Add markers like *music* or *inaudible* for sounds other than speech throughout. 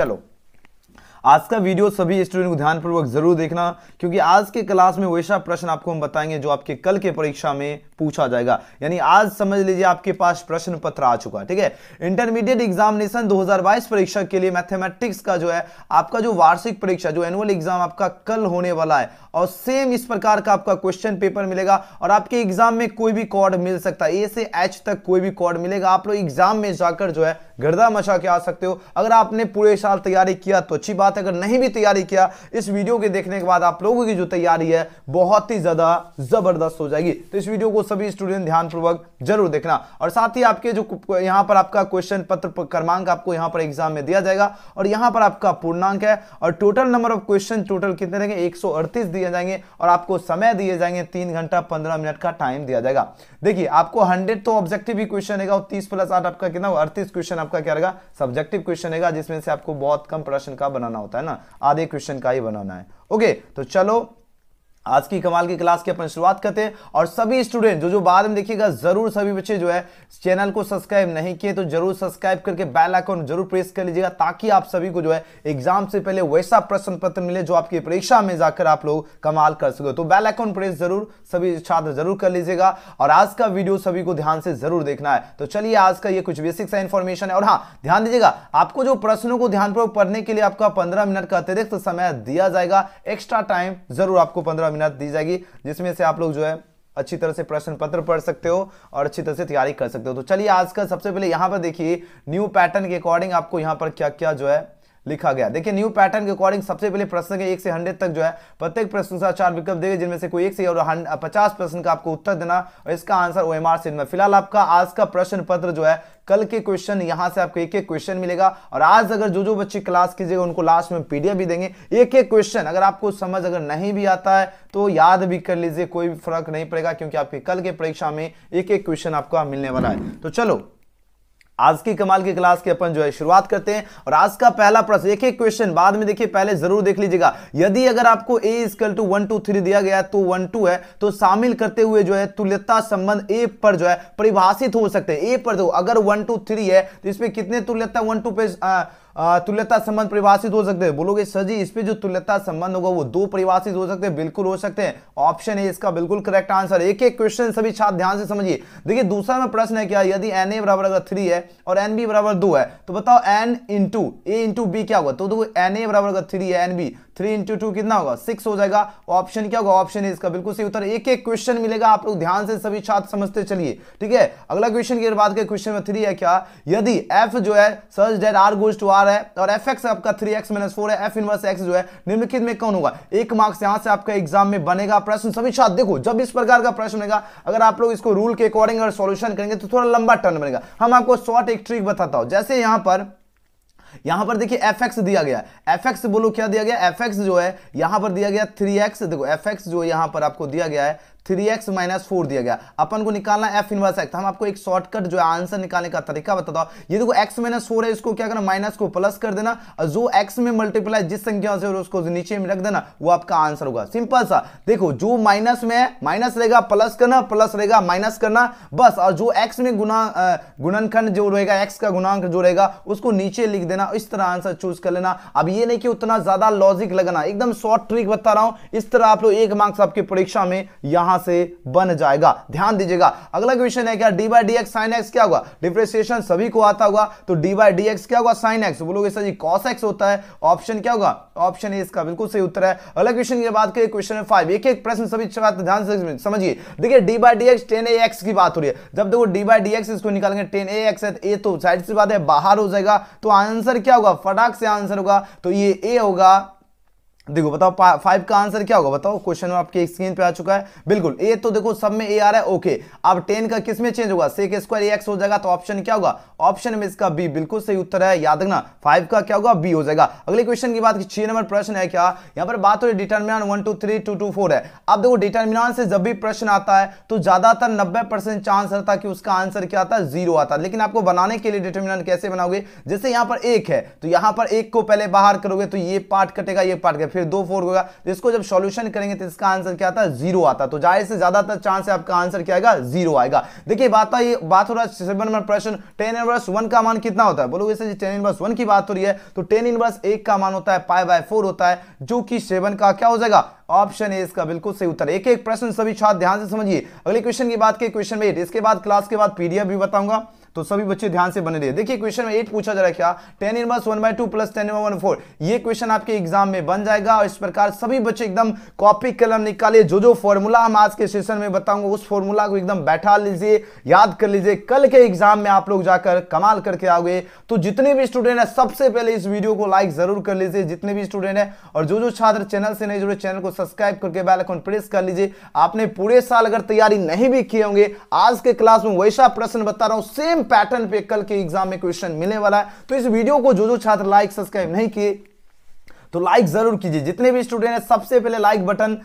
Chalo. आज का video सभी स्टूडेंट को ध्यानपूर्वक जरूर देखना क्योंकि आज के क्लास में वैसा प्रश्न आपको हम बताएंगे जो आपके कल के परीक्षा में पूछा जाएगा यानी आज समझ लीजिए आपके पास प्रश्न पत्र आ चुका है ठीक है इंटरमीडिएट एग्जामिनेशन 2022 परीक्षा के लिए मैथमेटिक्स का जो है आपका जो वार्षिक परीक्षा जो एनुअल एग्जाम आपका कल होने वाला है और सेम इस प्रकार का आपका क्वेश्चन पेपर मिलेगा और आपके एग्जाम में कोई भी कॉर्ड मिल सकता है ए से एच तक कोई भी कॉर्ड मिलेगा आप लोग एग्जाम में जाकर जो है गर्दा मचा के आ सकते हो अगर आपने पूरे साल तैयारी किया तो अच्छी बात साथ अगर नहीं भी तैयारी किया इस वीडियो के देखने के बाद आप लोगों की जो तैयारी है बहुत ही ज़्यादा ज़बरदस्त हो जाएगी तो इस वीडियो को सभी स्टूडेंट ध्यानपूर्वक जरूर देखना और साथ ही आपके जो यहां पर आपका क्वेश्चन पत्र क्रमांक आपको यहां पर एग्जाम में दिया जाएगा और यहां पर आपका पूर्णांक है और total number of question total कितने रहेंगे एक दिए जाएंगे और आपको समय दिए जाएंगे तीन घंटा पंद्रह मिनट का टाइम दिया जाएगा देखिए आपको हंड्रेड तो ऑब्जेक्टिव ही क्वेश्चन रहेगा और तीस प्लस आठ आपका कितना अड़तीस क्वेश्चन आपका क्या रहेगा सब्जेक्टिव क्वेश्चन रहेगा जिसमें से आपको बहुत कम प्रश्न का बनाना होता है ना आधे क्वेश्चन का ही बनाना है ओके तो चलो आज की कमाल की क्लास की अपन शुरुआत करते हैं और सभी स्टूडेंट जो जो बाद में देखिएगा जरूर सभी बच्चे जो है चैनल को सब्सक्राइब नहीं किए तो जरूर सब्सक्राइब करके बेल आइकन जरूर प्रेस कर लीजिएगा ताकि आप सभी को जो है एग्जाम से पहले वैसा प्रश्न पत्र मिले जो आपकी परीक्षा में जाकर आप लोग कमाल कर सको तो बैल आइकॉन प्रेस जरूर सभी छात्र जरूर कर लीजिएगा और आज का वीडियो सभी को ध्यान से जरूर देखना है तो चलिए आज का ये कुछ बेसिक सा इन्फॉर्मेशन है और हाँ ध्यान दीजिएगा आपको जो प्रश्नों को ध्यानपूर्वक पढ़ने के लिए आपका पंद्रह मिनट का अतिरिक्त समय दिया जाएगा एक्स्ट्रा टाइम जरूर आपको पंद्रह अमीनात दी जाएगी जिसमें से आप लोग जो है अच्छी तरह से प्रश्न पत्र पढ़ सकते हो और अच्छी तरह से तैयारी कर सकते हो तो चलिए आज का सबसे पहले यहां पर देखिए न्यू पैटर्न के अकॉर्डिंग आपको यहां पर क्या क्या जो है लिखा गया देखिए न्यू पैटर्न के अकॉर्डिंग सबसे पहले प्रश्न के एक से हंड्रेड तक जो है प्रत्येक प्रश्न से चार विकल्प देगा जिनमें से कोई एक से और पचास प्रश्न का आपको उत्तर देना और इसका आंसर ओ एम आर सिंह फिलहाल आपका आज का प्रश्न पत्र जो है कल के क्वेश्चन यहाँ से आपको एक एक क्वेश्चन मिलेगा और आज अगर जो जो बच्चे क्लास कीजिएगा उनको लास्ट में पीडीएफ भी देंगे एक एक क्वेश्चन अगर आपको समझ अगर नहीं भी आता है तो याद भी कर लीजिए कोई फर्क नहीं पड़ेगा क्योंकि आपके कल के परीक्षा में एक एक क्वेश्चन आपका मिलने वाला है तो चलो आज की कमाल की क्लास की अपन जो है शुरुआत करते हैं और आज का पहला प्रश्न एक एक क्वेश्चन बाद में देखिए पहले जरूर देख लीजिएगा यदि अगर आपको A equal to one two three दिया गया तो वन टू है तो शामिल करते हुए जो है तुल्यता संबंध ए पर जो है परिभाषित हो सकते हैं ए पर तो अगर वन टू थ्री है तो इसमें कितने तुल्यता वन टू पे आ, तुल्यता संबंध परिभाषित हो सकते हैं बोलोगे सर जी इस पे जो तुल्यता संबंध होगा वो दो परिभाषित हो सकते हैं बिल्कुल हो सकते हैं ऑप्शन है इसका बिल्कुल करेक्ट आंसर एक एक क्वेश्चन सभी छात्र ध्यान से समझिए देखिए दूसरा में प्रश्न है क्या यदि एन ए बराबर अगर थ्री है और एन बी बराबर दो है तो बताओ N into A into B क्या होगा तो देखो एन ए बराबर अगर थ्री है and B three into two कितना होगा सिक्स हो जाएगा ऑप्शन क्या होगा ऑप्शन है इसका बिल्कुल सही उत्तर एक एक क्वेश्चन मिलेगा आप लोग ध्यान से सभी छात्र समझते चलिए ठीक है अगला क्वेश्चन की बात करें क्वेश्चन में थ्री है क्या यदि एफ जो है सर्च that R goes to R है और एफ एक्स आपका थ्री एक्स माइनस फोर है एफ इनवर्स एक्स जो है निम्नलिखित में कौन होगा एक मार्क्स यहाँ से आपका एग्जाम में बनेगा प्रश्न सभी छात्र देखो जब इस प्रकार का प्रश्न बनेगा अगर आप लोग इसको रूल के अकॉर्डिंग अगर सोल्यूशन करेंगे तो थोड़ा लंबा टर्न बनेगा हम आपको शॉर्ट एक ट्रिक बताता हूँ जैसे यहाँ पर यहां पर देखिए एफ दिया गया एफ एक्स बोलो क्या दिया गया एफ जो है यहां पर दिया गया थ्री देखो एफ जो यहां पर आपको दिया गया है थ्री एक्स माइनस फोर दिया गया अपन को निकालना एफ इनवर्स एक्स हम आपको एक शॉर्टकट जो है आंसर निकालने का तरीका बता दो ये देखो एक्स माइनस फोर है इसको क्या करना माइनस को प्लस कर देना और जो एक्स में मल्टीप्लाई जिस संख्या से उसको नीचे में रख देना वो आपका आंसर होगा सिंपल सा देखो जो माइनस में है माइनस रहेगा प्लस करना प्लस रहेगा माइनस करना बस और जो एक्स में गुना गुणनखंड जो रहेगा एक्स का गुणांक जो रहेगा उसको नीचे लिख देना इस तरह आंसर चूज कर लेना अब ये नहीं कि उतना ज्यादा लॉजिक लगना एकदम शॉर्ट ट्रिक बता रहा हूं इस तरह आप लोग एक मार्क्स आपकी परीक्षा में यहां यहां से बन जाएगा ध्यान दीजिएगा अगला क्वेश्चन है क्या D by D x sine X क्या होगा डिप्रेसिएशन सभी को आता होगा तो डी बाई डी एक्स क्या होगा साइन एक्स बोलोगे सर जी कॉस एक्स होता है ऑप्शन क्या होगा ऑप्शन ए इसका बिल्कुल सही उत्तर है अगला क्वेश्चन की बात करें क्वेश्चन फाइव एक एक प्रश्न सभी ध्यान से समझिए देखिए D by D X tan A X की बात हो रही है जब देखो डी बाई डी एक्स इसको निकालेंगे टेन ए एक्स है ए तो साइड तो से बात है बाहर हो जाएगा तो आंसर क्या होगा फटाक से आंसर होगा तो ये ए होगा देखो बताओ फाइव का आंसर क्या होगा बताओ क्वेश्चन आपके स्क्रीन पे आ चुका है बिल्कुल ए तो देखो सब में ए आ रहा है ओके अब टेन का किस में चेंज होगा सेक स्क्वायर एक्स हो जाएगा तो ऑप्शन क्या होगा ऑप्शन में इसका बी बिल्कुल सही उत्तर है याद रखना फाइव का क्या होगा बी हो जाएगा अगले क्वेश्चन की बात छह नंबर प्रश्न है क्या यहाँ पर बात हो रही determinant one two three two two four है अब देखो डिटर्मिनाट से जब भी प्रश्न आता है तो ज्यादातर नब्बे परसेंट चांस रहता है कि उसका आंसर क्या आता है जीरो आता है लेकिन आपको बनाने के लिए डिटर्मिनाट कैसे बनाओगे जैसे यहाँ पर एक है तो यहाँ पर एक को पहले बाहर करोगे तो ये पार्ट कटेगा ये पार्ट फिर दो फोर होगा इसको जब सॉल्यूशन करेंगे तो इसका आंसर क्या आता है जीरो आता तो जाहिर से ज्यादातर चांस है आपका आंसर क्या आएगा जीरो आएगा देखिए बात तो ये बात हो रहा है सेवन नंबर प्रश्न टेन इनवर्स वन का मान कितना होता है बोलोगे सर टेन इनवर्स वन की बात हो रही है तो टेन इनवर्स एक का मान होता है पाई बाय फोर होता है जो कि सेवन का क्या हो जाएगा ऑप्शन ए इसका बिल्कुल सही उत्तर एक एक प्रश्न सभी छात्र ध्यान से समझिए अगले क्वेश्चन की बात के क्वेश्चन में इसके बाद क्लास के बाद पीडीएफ भी बताऊंगा तो सभी बच्चे ध्यान से बने रहिए देखिए क्वेश्चन में एट पूछा जा रहा है क्या tan inverse one by two plus tan one four ये क्वेश्चन आपके एग्जाम में बन जाएगा और इस प्रकार सभी बच्चे एकदम कॉपी कलम निकाले जो जो फॉर्मूला हम आज के सेशन में बताऊंगा उस फॉर्मूला को एकदम बैठा लीजिए याद कर लीजिए कल के एग्जाम में आप लोग जाकर कमाल करके आओगे तो जितने भी स्टूडेंट है सबसे पहले इस वीडियो को लाइक जरूर कर लीजिए जितने भी स्टूडेंट है और जो जो छात्र चैनल से नहीं जुड़े चैनल को सब्सक्राइब करके बेल आइकन प्रेस कर लीजिए आपने पूरे साल अगर तैयारी नहीं भी किए होंगे आज के क्लास में वैसा प्रश्न बता रहा हूं सेम सेम पैटर्न पे कल के एग्जाम में क्वेश्चन मिलने वाला है तो इस वीडियो को जो जो छात्र लाइक सब्सक्राइब नहीं किए तो लाइक जरूर कीजिए जितने भी स्टूडेंट हैं सबसे पहले लाइक बटन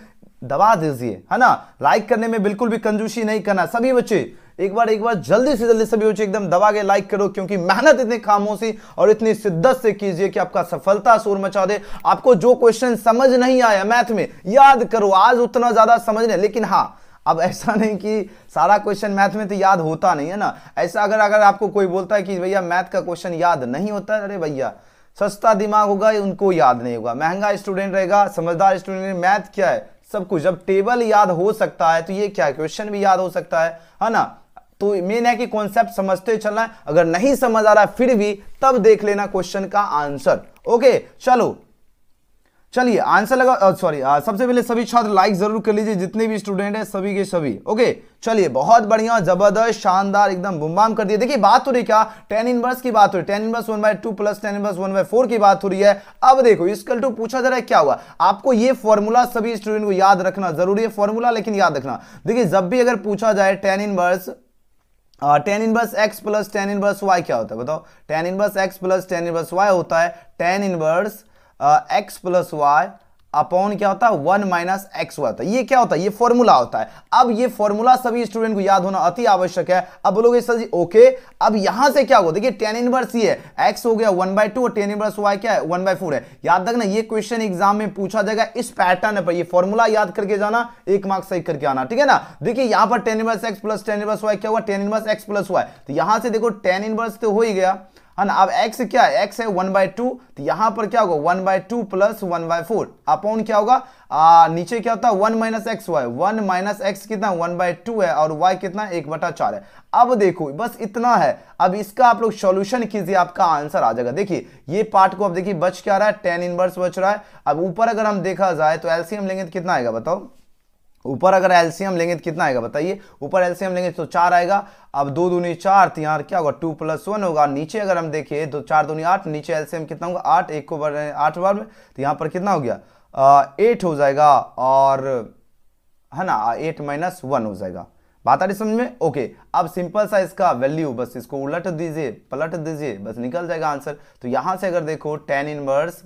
दबा दीजिए है ना लाइक करने में बिल्कुल भी कंजूसी नहीं करना सभी बच्चे एक बार एक बार जल्दी से जल्दी सभी बच्चे एकदम दबा के लाइक करो क्योंकि मेहनत इतनी खामोशी और इतनी शिद्दत से कीजिए कि आपका सफलता शोर मचा दे आपको जो क्वेश्चन समझ नहीं आया मैथ में याद करो आज उतना ज्यादा समझ नहीं लेकिन हाँ अब ऐसा नहीं कि सारा क्वेश्चन मैथ में तो याद होता नहीं है ना ऐसा अगर अगर आपको कोई बोलता है कि भैया मैथ का क्वेश्चन याद नहीं होता अरे भैया सस्ता दिमाग होगा उनको याद नहीं होगा महंगा स्टूडेंट रहेगा समझदार स्टूडेंट मैथ क्या है सब कुछ जब टेबल याद हो सकता है तो ये क्या क्वेश्चन भी याद हो सकता है है ना तो मेन है कि कॉन्सेप्ट समझते हुए चलना है अगर नहीं समझ आ रहा फिर भी तब देख लेना क्वेश्चन का आंसर ओके चलो चलिए आंसर लगा सॉरी सबसे पहले सभी छात्र लाइक जरूर कर लीजिए जितने भी स्टूडेंट हैं सभी के सभी ओके चलिए बहुत बढ़िया जबरदस्त शानदार एकदम बुमबाम कर दिया देखिए बात हो रही क्या टेन इनवर्स की बात हो रही tan inverse one by two plus tan inverse one by four की बात हो रही है अब देखो कल टू तो पूछा जा रहा है क्या हुआ आपको ये फॉर्मूला सभी स्टूडेंट को याद रखना जरूरी है फॉर्मूला लेकिन याद रखना देखिए जब भी अगर पूछा जाए tan inverse tan inverse x plus tan inverse Y क्या होता है बताओ tan inverse x plus tan inverse Y होता है tan inverse x plus Y upon क्या होता है वन माइनस एक्स होता है ये क्या होता है ये फॉर्मूला होता है अब ये फॉर्मूला सभी स्टूडेंट को याद होना अति आवश्यक है अब लोग सर जी ओके अब यहां से क्या होगा देखिए टेन इनवर्स ये है एक्स हो गया वन बाय टू और टेन इनवर्स वाई क्या है वन बाय फोर है याद रखना ये क्वेश्चन एग्जाम में पूछा जाएगा इस पैटर्न पर यह फॉर्मूला याद करके जाना एक मार्क्स सही करके आना ठीक है ना देखिए यहां पर tan inverse x plus tan inverse Y क्या हुआ tan inverse x plus Y तो यहां से देखो टेन इनवर्स तो हो ही गया है ना अब एक्स क्या है एक्स है वन बाय टू तो यहां पर क्या होगा one by two plus one by four upon क्या होगा आ, नीचे क्या होता है one minus x Y one minus X कितना वन बाय टू है और वाई कितना एक बटा चार है अब देखो बस इतना है अब इसका आप लोग सॉल्यूशन कीजिए आपका आंसर आ जाएगा देखिए ये पार्ट को अब देखिए बच क्या रहा है टेन इनवर्स बच रहा है अब ऊपर अगर हम देखा जाए तो एलसीएम लेंगे तो कितना आएगा बताओ ऊपर अगर एलसीएम लेंगे तो कितना आएगा बताइए ऊपर एलसीएम लेंगे तो चार आएगा अब दो दूनी चार तो यहाँ क्या होगा टू प्लस वन होगा नीचे अगर हम देखिए तो चार दूनी आठ नीचे एलसीएम कितना होगा आठ एक को बढ़ आठ बार में तो यहाँ पर कितना हो गया एट हो जाएगा और है ना एट माइनस वन हो जाएगा बात आ रही समझ में ओके अब सिंपल सा इसका वैल्यू बस इसको उलट दीजिए पलट दीजिए बस निकल जाएगा आंसर तो यहाँ से अगर देखो टेन इनवर्स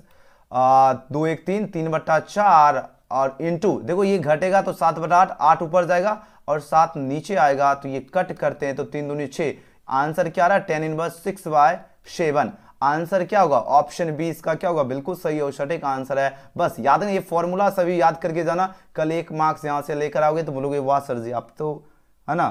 दो एक तीन तीन बट्टा चार और इनटू देखो ये घटेगा तो सात बटा आठ आठ ऊपर जाएगा और सात नीचे आएगा तो ये कट करते हैं तो तीन दूनी छः आंसर क्या रहा tan inverse six by seven answer क्या होगा ऑप्शन बी इसका क्या होगा बिल्कुल सही और सटीक आंसर है बस याद नहीं ये फॉर्मूला सभी याद करके जाना कल एक मार्क्स यहाँ से लेकर आओगे तो बोलोगे वाह सर जी आप तो है ना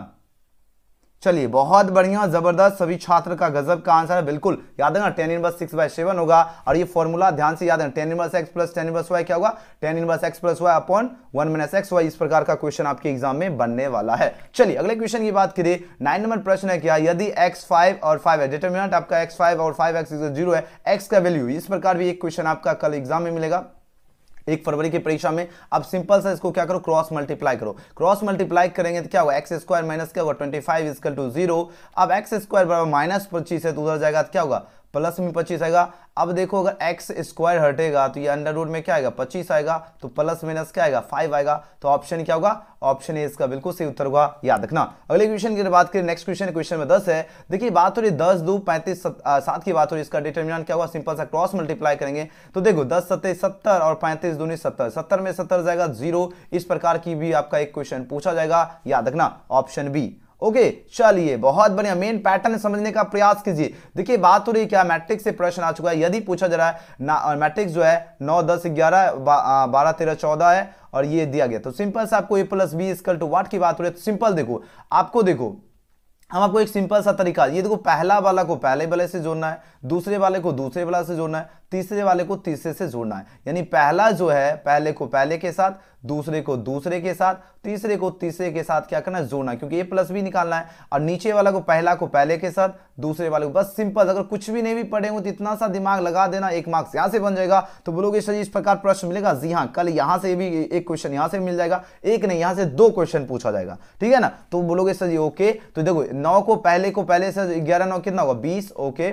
चलिए बहुत बढ़िया जबरदस्त सभी छात्र का गजब का आंसर है बिल्कुल याद है ना tan inverse six by seven होगा और ये फॉर्मूला ध्यान से याद है tan inverse x plus tan inverse Y क्या होगा tan inverse x plus Y upon one minus x Y इस प्रकार का क्वेश्चन आपके एग्जाम में बनने वाला है चलिए अगले क्वेश्चन की बात करिए नाइन नंबर प्रश्न है क्या यदि एक्स फाइव और फाइव है डिटर्मिनेंट आपका एक्स फाइव और फाइव एक्स जीरो है एक्स का वैल्यू इस प्रकार भी एक क्वेश्चन आपका कल एग्जाम में मिलेगा एक फरवरी की परीक्षा में अब सिंपल सा इसको क्या करो क्रॉस मल्टीप्लाई करो क्रॉस मल्टीप्लाई करेंगे तो क्या होगा एक्स स्क्वायर माइनस क्या होगा twenty five equal to zero अब एक्स स्क्वायर बराबर माइनस पच्चीस है तो उधर जाएगा तो क्या होगा प्लस में पच्चीस आएगा अब देखो अगर एक्स स्क्वायर हटेगा तो ये अंडर रूट में क्या आएगा पच्चीस आएगा तो प्लस माइनस क्या आएगा फाइव आएगा तो ऑप्शन क्या होगा ऑप्शन ए इसका बिल्कुल सही उत्तर होगा याद रखना अगले क्वेश्चन की बात करें नेक्स्ट क्वेश्चन क्वेश्चन में दस है देखिए बात हो रही है दस दो पैंतीस सात की बात हो रही है इसका डिटर्मिनेंट क्या होगा सिंपल सा क्रॉस मल्टीप्लाई करेंगे तो देखो दस सत्ते सत्तर और पैंतीस दूनी सत्तर सत्तर में सत्तर जाएगा जीरो इस प्रकार की भी आपका एक क्वेश्चन पूछा जाएगा याद रखना ऑप्शन बी ओके चलिए बहुत बढ़िया मेन पैटर्न समझने का प्रयास कीजिए देखिए बात हो रही है क्या मैट्रिक्स से प्रश्न आ चुका है यदि पूछा जा रहा है मैट्रिक्स जो है नौ दस ग्यारह बारह तेरह चौदह है और ये दिया गया तो सिंपल से आपको A plus B equal to what की बात हो रही है तो सिंपल देखो आपको देखो हम आपको एक सिंपल सा तरीका ये देखो पहला वाला को पहले वाले से जोड़ना है दूसरे वाले को दूसरे वाला से जोड़ना है तीसरे वाले को तीसरे से जोड़ना है यानी पहला जो है पहले को पहले के साथ दूसरे को दूसरे के साथ तीसरे को तीसरे के साथ क्या करना है जोड़ना क्योंकि ए प्लस भी निकालना है और नीचे वाला को पहला को पहले के साथ दूसरे वाले को बस सिंपल अगर कुछ भी नहीं भी पढ़े हो तो इतना सा दिमाग लगा देना एक मार्क्स यहां से बन जाएगा तो बोलोगे सर इस प्रकार प्रश्न मिलेगा जी हाँ कल यहां से भी एक क्वेश्चन यहां से मिल जाएगा एक नहीं यहाँ से दो क्वेश्चन पूछा जाएगा ठीक है ना तो बोलोगे सर जी ओके तो देखो नौ को पहले को पहले से ग्यारह नौ कितना होगा बीस ओके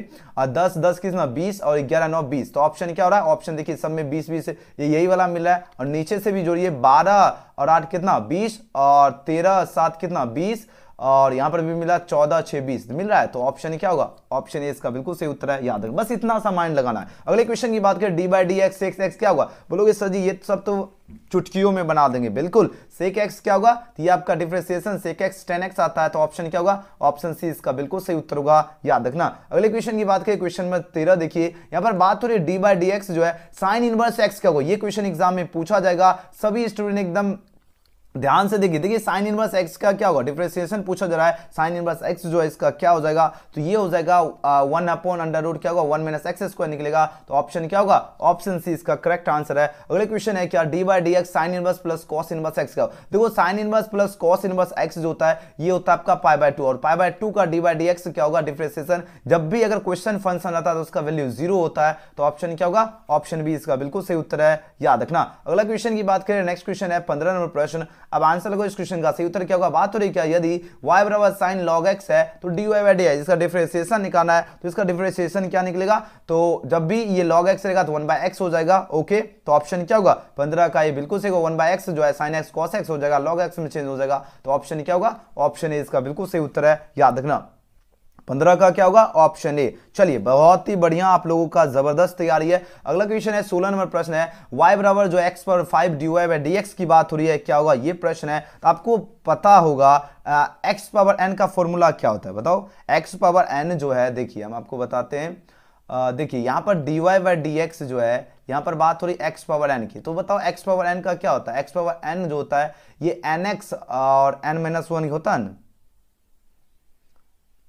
दस दस कितना बीस और ग्यारह नौ बीस बीस तो ऑप्शन क्या हो रहा है ऑप्शन देखिए सब में बीस बीस ये यही वाला मिल रहा है और नीचे से भी जोड़िए बारह और आठ कितना बीस और तेरह सात कितना बीस और यहाँ पर भी मिला चौदह छः बीस मिल रहा है तो ऑप्शन क्या होगा ऑप्शन ए इसका बिल्कुल सही उत्तर है याद रखें बस इतना सा माइंड लगाना है अगले क्वेश्चन की बात करें d by D x x x क्या होगा बोलोगे सर जी ये सब तो चुटकियों में बना देंगे बिल्कुल सेक एक्स क्या होगा ये आपका differentiation sec x tan x आता है तो ऑप्शन क्या होगा ऑप्शन सी इसका बिल्कुल सही उत्तर होगा याद रखना अगले क्वेश्चन की बात करें क्वेश्चन नंबर तेरह देखिए यहाँ पर बात हो रही है डी बाई डी एक्स जो है साइन इनवर्स एक्स क्या होगा ये क्वेश्चन एग्जाम में पूछा जाएगा सभी स्टूडेंट एकदम ध्यान से देखिए देखिए साइन इनवर्स एक्स का क्या होगा डिफ्रेंसिएशन पूछा जा रहा है साइन इनवर्स एक्स जो है इसका क्या हो जाएगा तो ये हो जाएगा वन अपॉन अंडर रूट क्या होगा वन माइनस एक्स स्क्वायर निकलेगा तो ऑप्शन क्या होगा ऑप्शन सी इसका करेक्ट आंसर है अगले क्वेश्चन है क्या D by D x sine inverse plus cos inverse x का देखो sine inverse plus cos inverse x जो होता है ये होता है आपका पाई बाय टू और पाई बाय टू का डी बाई डी एक्स क्या होगा डिफ्रेंसिएशन जब भी अगर क्वेश्चन फंक्शन आता है तो उसका वैल्यू जीरो होता है तो ऑप्शन क्या होगा ऑप्शन बी इसका बिल्कुल सही उत्तर है याद रखना अगला क्वेश्चन की बात करें नेक्स्ट क्वेश्चन है पंद्रह नंबर प्रश्न अब आंसर लगो इस क्वेश्चन का सही उत्तर क्या होगा बात हो रही क्या यदि y बराबर साइन लॉग एक्स है तो डी वाई वाई डी है जिसका डिफ्रेंसिएशन निकालना है तो इसका डिफ्रेंसिएशन क्या निकलेगा तो जब भी ये लॉग एक्स रहेगा तो वन बाय एक्स हो जाएगा ओके तो ऑप्शन क्या होगा पंद्रह का ये बिल्कुल सही होगा वन बाय एक्स जो है साइन एक्स कॉस एक्स हो जाएगा लॉग एक्स में चेंज हो जाएगा तो ऑप्शन क्या होगा ऑप्शन ए इसका बिल्कुल सही उत्तर है याद रखना पंद्रह का क्या होगा ऑप्शन ए चलिए बहुत ही बढ़िया आप लोगों का जबरदस्त तैयारी है अगला क्वेश्चन है सोलह नंबर प्रश्न है वाई बराबर जो एक्स पर five d y by d की बात हो रही है क्या होगा ये प्रश्न है तो आपको पता होगा एक्स पावर एन का फॉर्मूला क्या होता है बताओ एक्स पावर एन जो है देखिए हम आपको बताते हैं देखिए यहां पर d y by D x जो है यहां पर बात हो रही है एक्स पावर एन की तो बताओ एक्स पावर एन का क्या होता है एक्स पावर एन जो होता है ये एन एक्स और एन माइनस वन होता है ना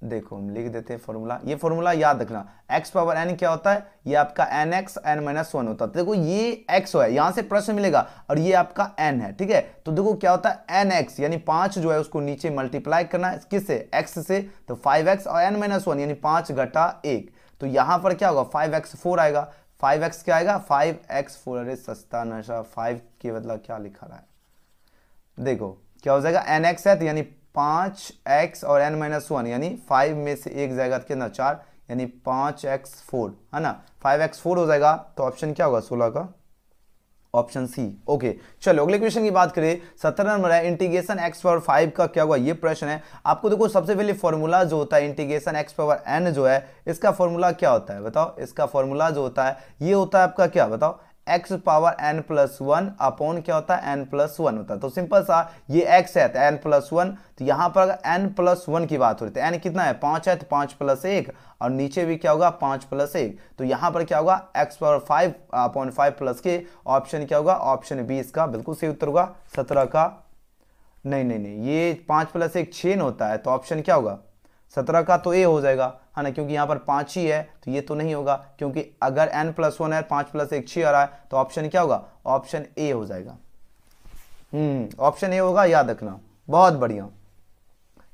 देखो हम लिख देते हैं फॉर्मूला ये फॉर्मूला याद रखना x पावर n क्या होता है ये आपका n x n minus one होता है तो देखो ये x है यहां से प्रश्न मिलेगा और ये आपका n है ठीक है तो देखो क्या होता है एन एक्स यानी पांच जो है उसको नीचे मल्टीप्लाई करना है किससे x से तो फाइव एक्स और एन माइनस वन यानी पांच घटा एक तो यहां पर क्या होगा फाइव एक्स फोर आएगा फाइव एक्स क्या आएगा फाइव एक्स फोर अरे सस्ता नशा फाइव के बदला क्या लिखा रहा है देखो क्या हो जाएगा एन एक्स है तो यानी पाँच एक्स और एन माइनस वन यानी फाइव में से एक जाएगा तो कितना चार यानी पाँच एक्स फोर है ना फाइव एक्स फोर हो जाएगा तो ऑप्शन क्या होगा सोलह का ऑप्शन सी ओके चलो अगले क्वेश्चन की बात करें सत्रह नंबर है इंटीग्रेशन एक्स पावर फाइव का क्या हुआ ये प्रश्न है आपको देखो सबसे पहले फॉर्मूला जो होता है इंटीग्रेशन एक्स पावर एन जो है इसका फॉर्मूला क्या होता है बताओ इसका फॉर्मूला जो होता है ये होता है आपका क्या बताओ x power n plus one upon क्या होता है एन प्लस वन होता है तो सिंपल सा ये एक्स है तो एन प्लस वन तो यहां पर अगर एन प्लस वन की बात हो रही है एन तो कितना है पांच है तो पांच प्लस एक और नीचे भी क्या होगा पांच प्लस एक तो यहां पर क्या होगा x power five upon five plus के ऑप्शन क्या होगा ऑप्शन बी इसका बिल्कुल सही उत्तर होगा सत्रह का नहीं नहीं नहीं ये पांच प्लस एक छेन होता है तो ऑप्शन क्या होगा सत्रह का तो ए हो जाएगा है ना क्योंकि यहाँ पर पाँच ही है तो ये तो नहीं होगा क्योंकि अगर एन प्लस वन है पाँच प्लस एक छः आ रहा है तो ऑप्शन क्या होगा ऑप्शन ए हो जाएगा हम्म ऑप्शन ए होगा याद रखना बहुत बढ़िया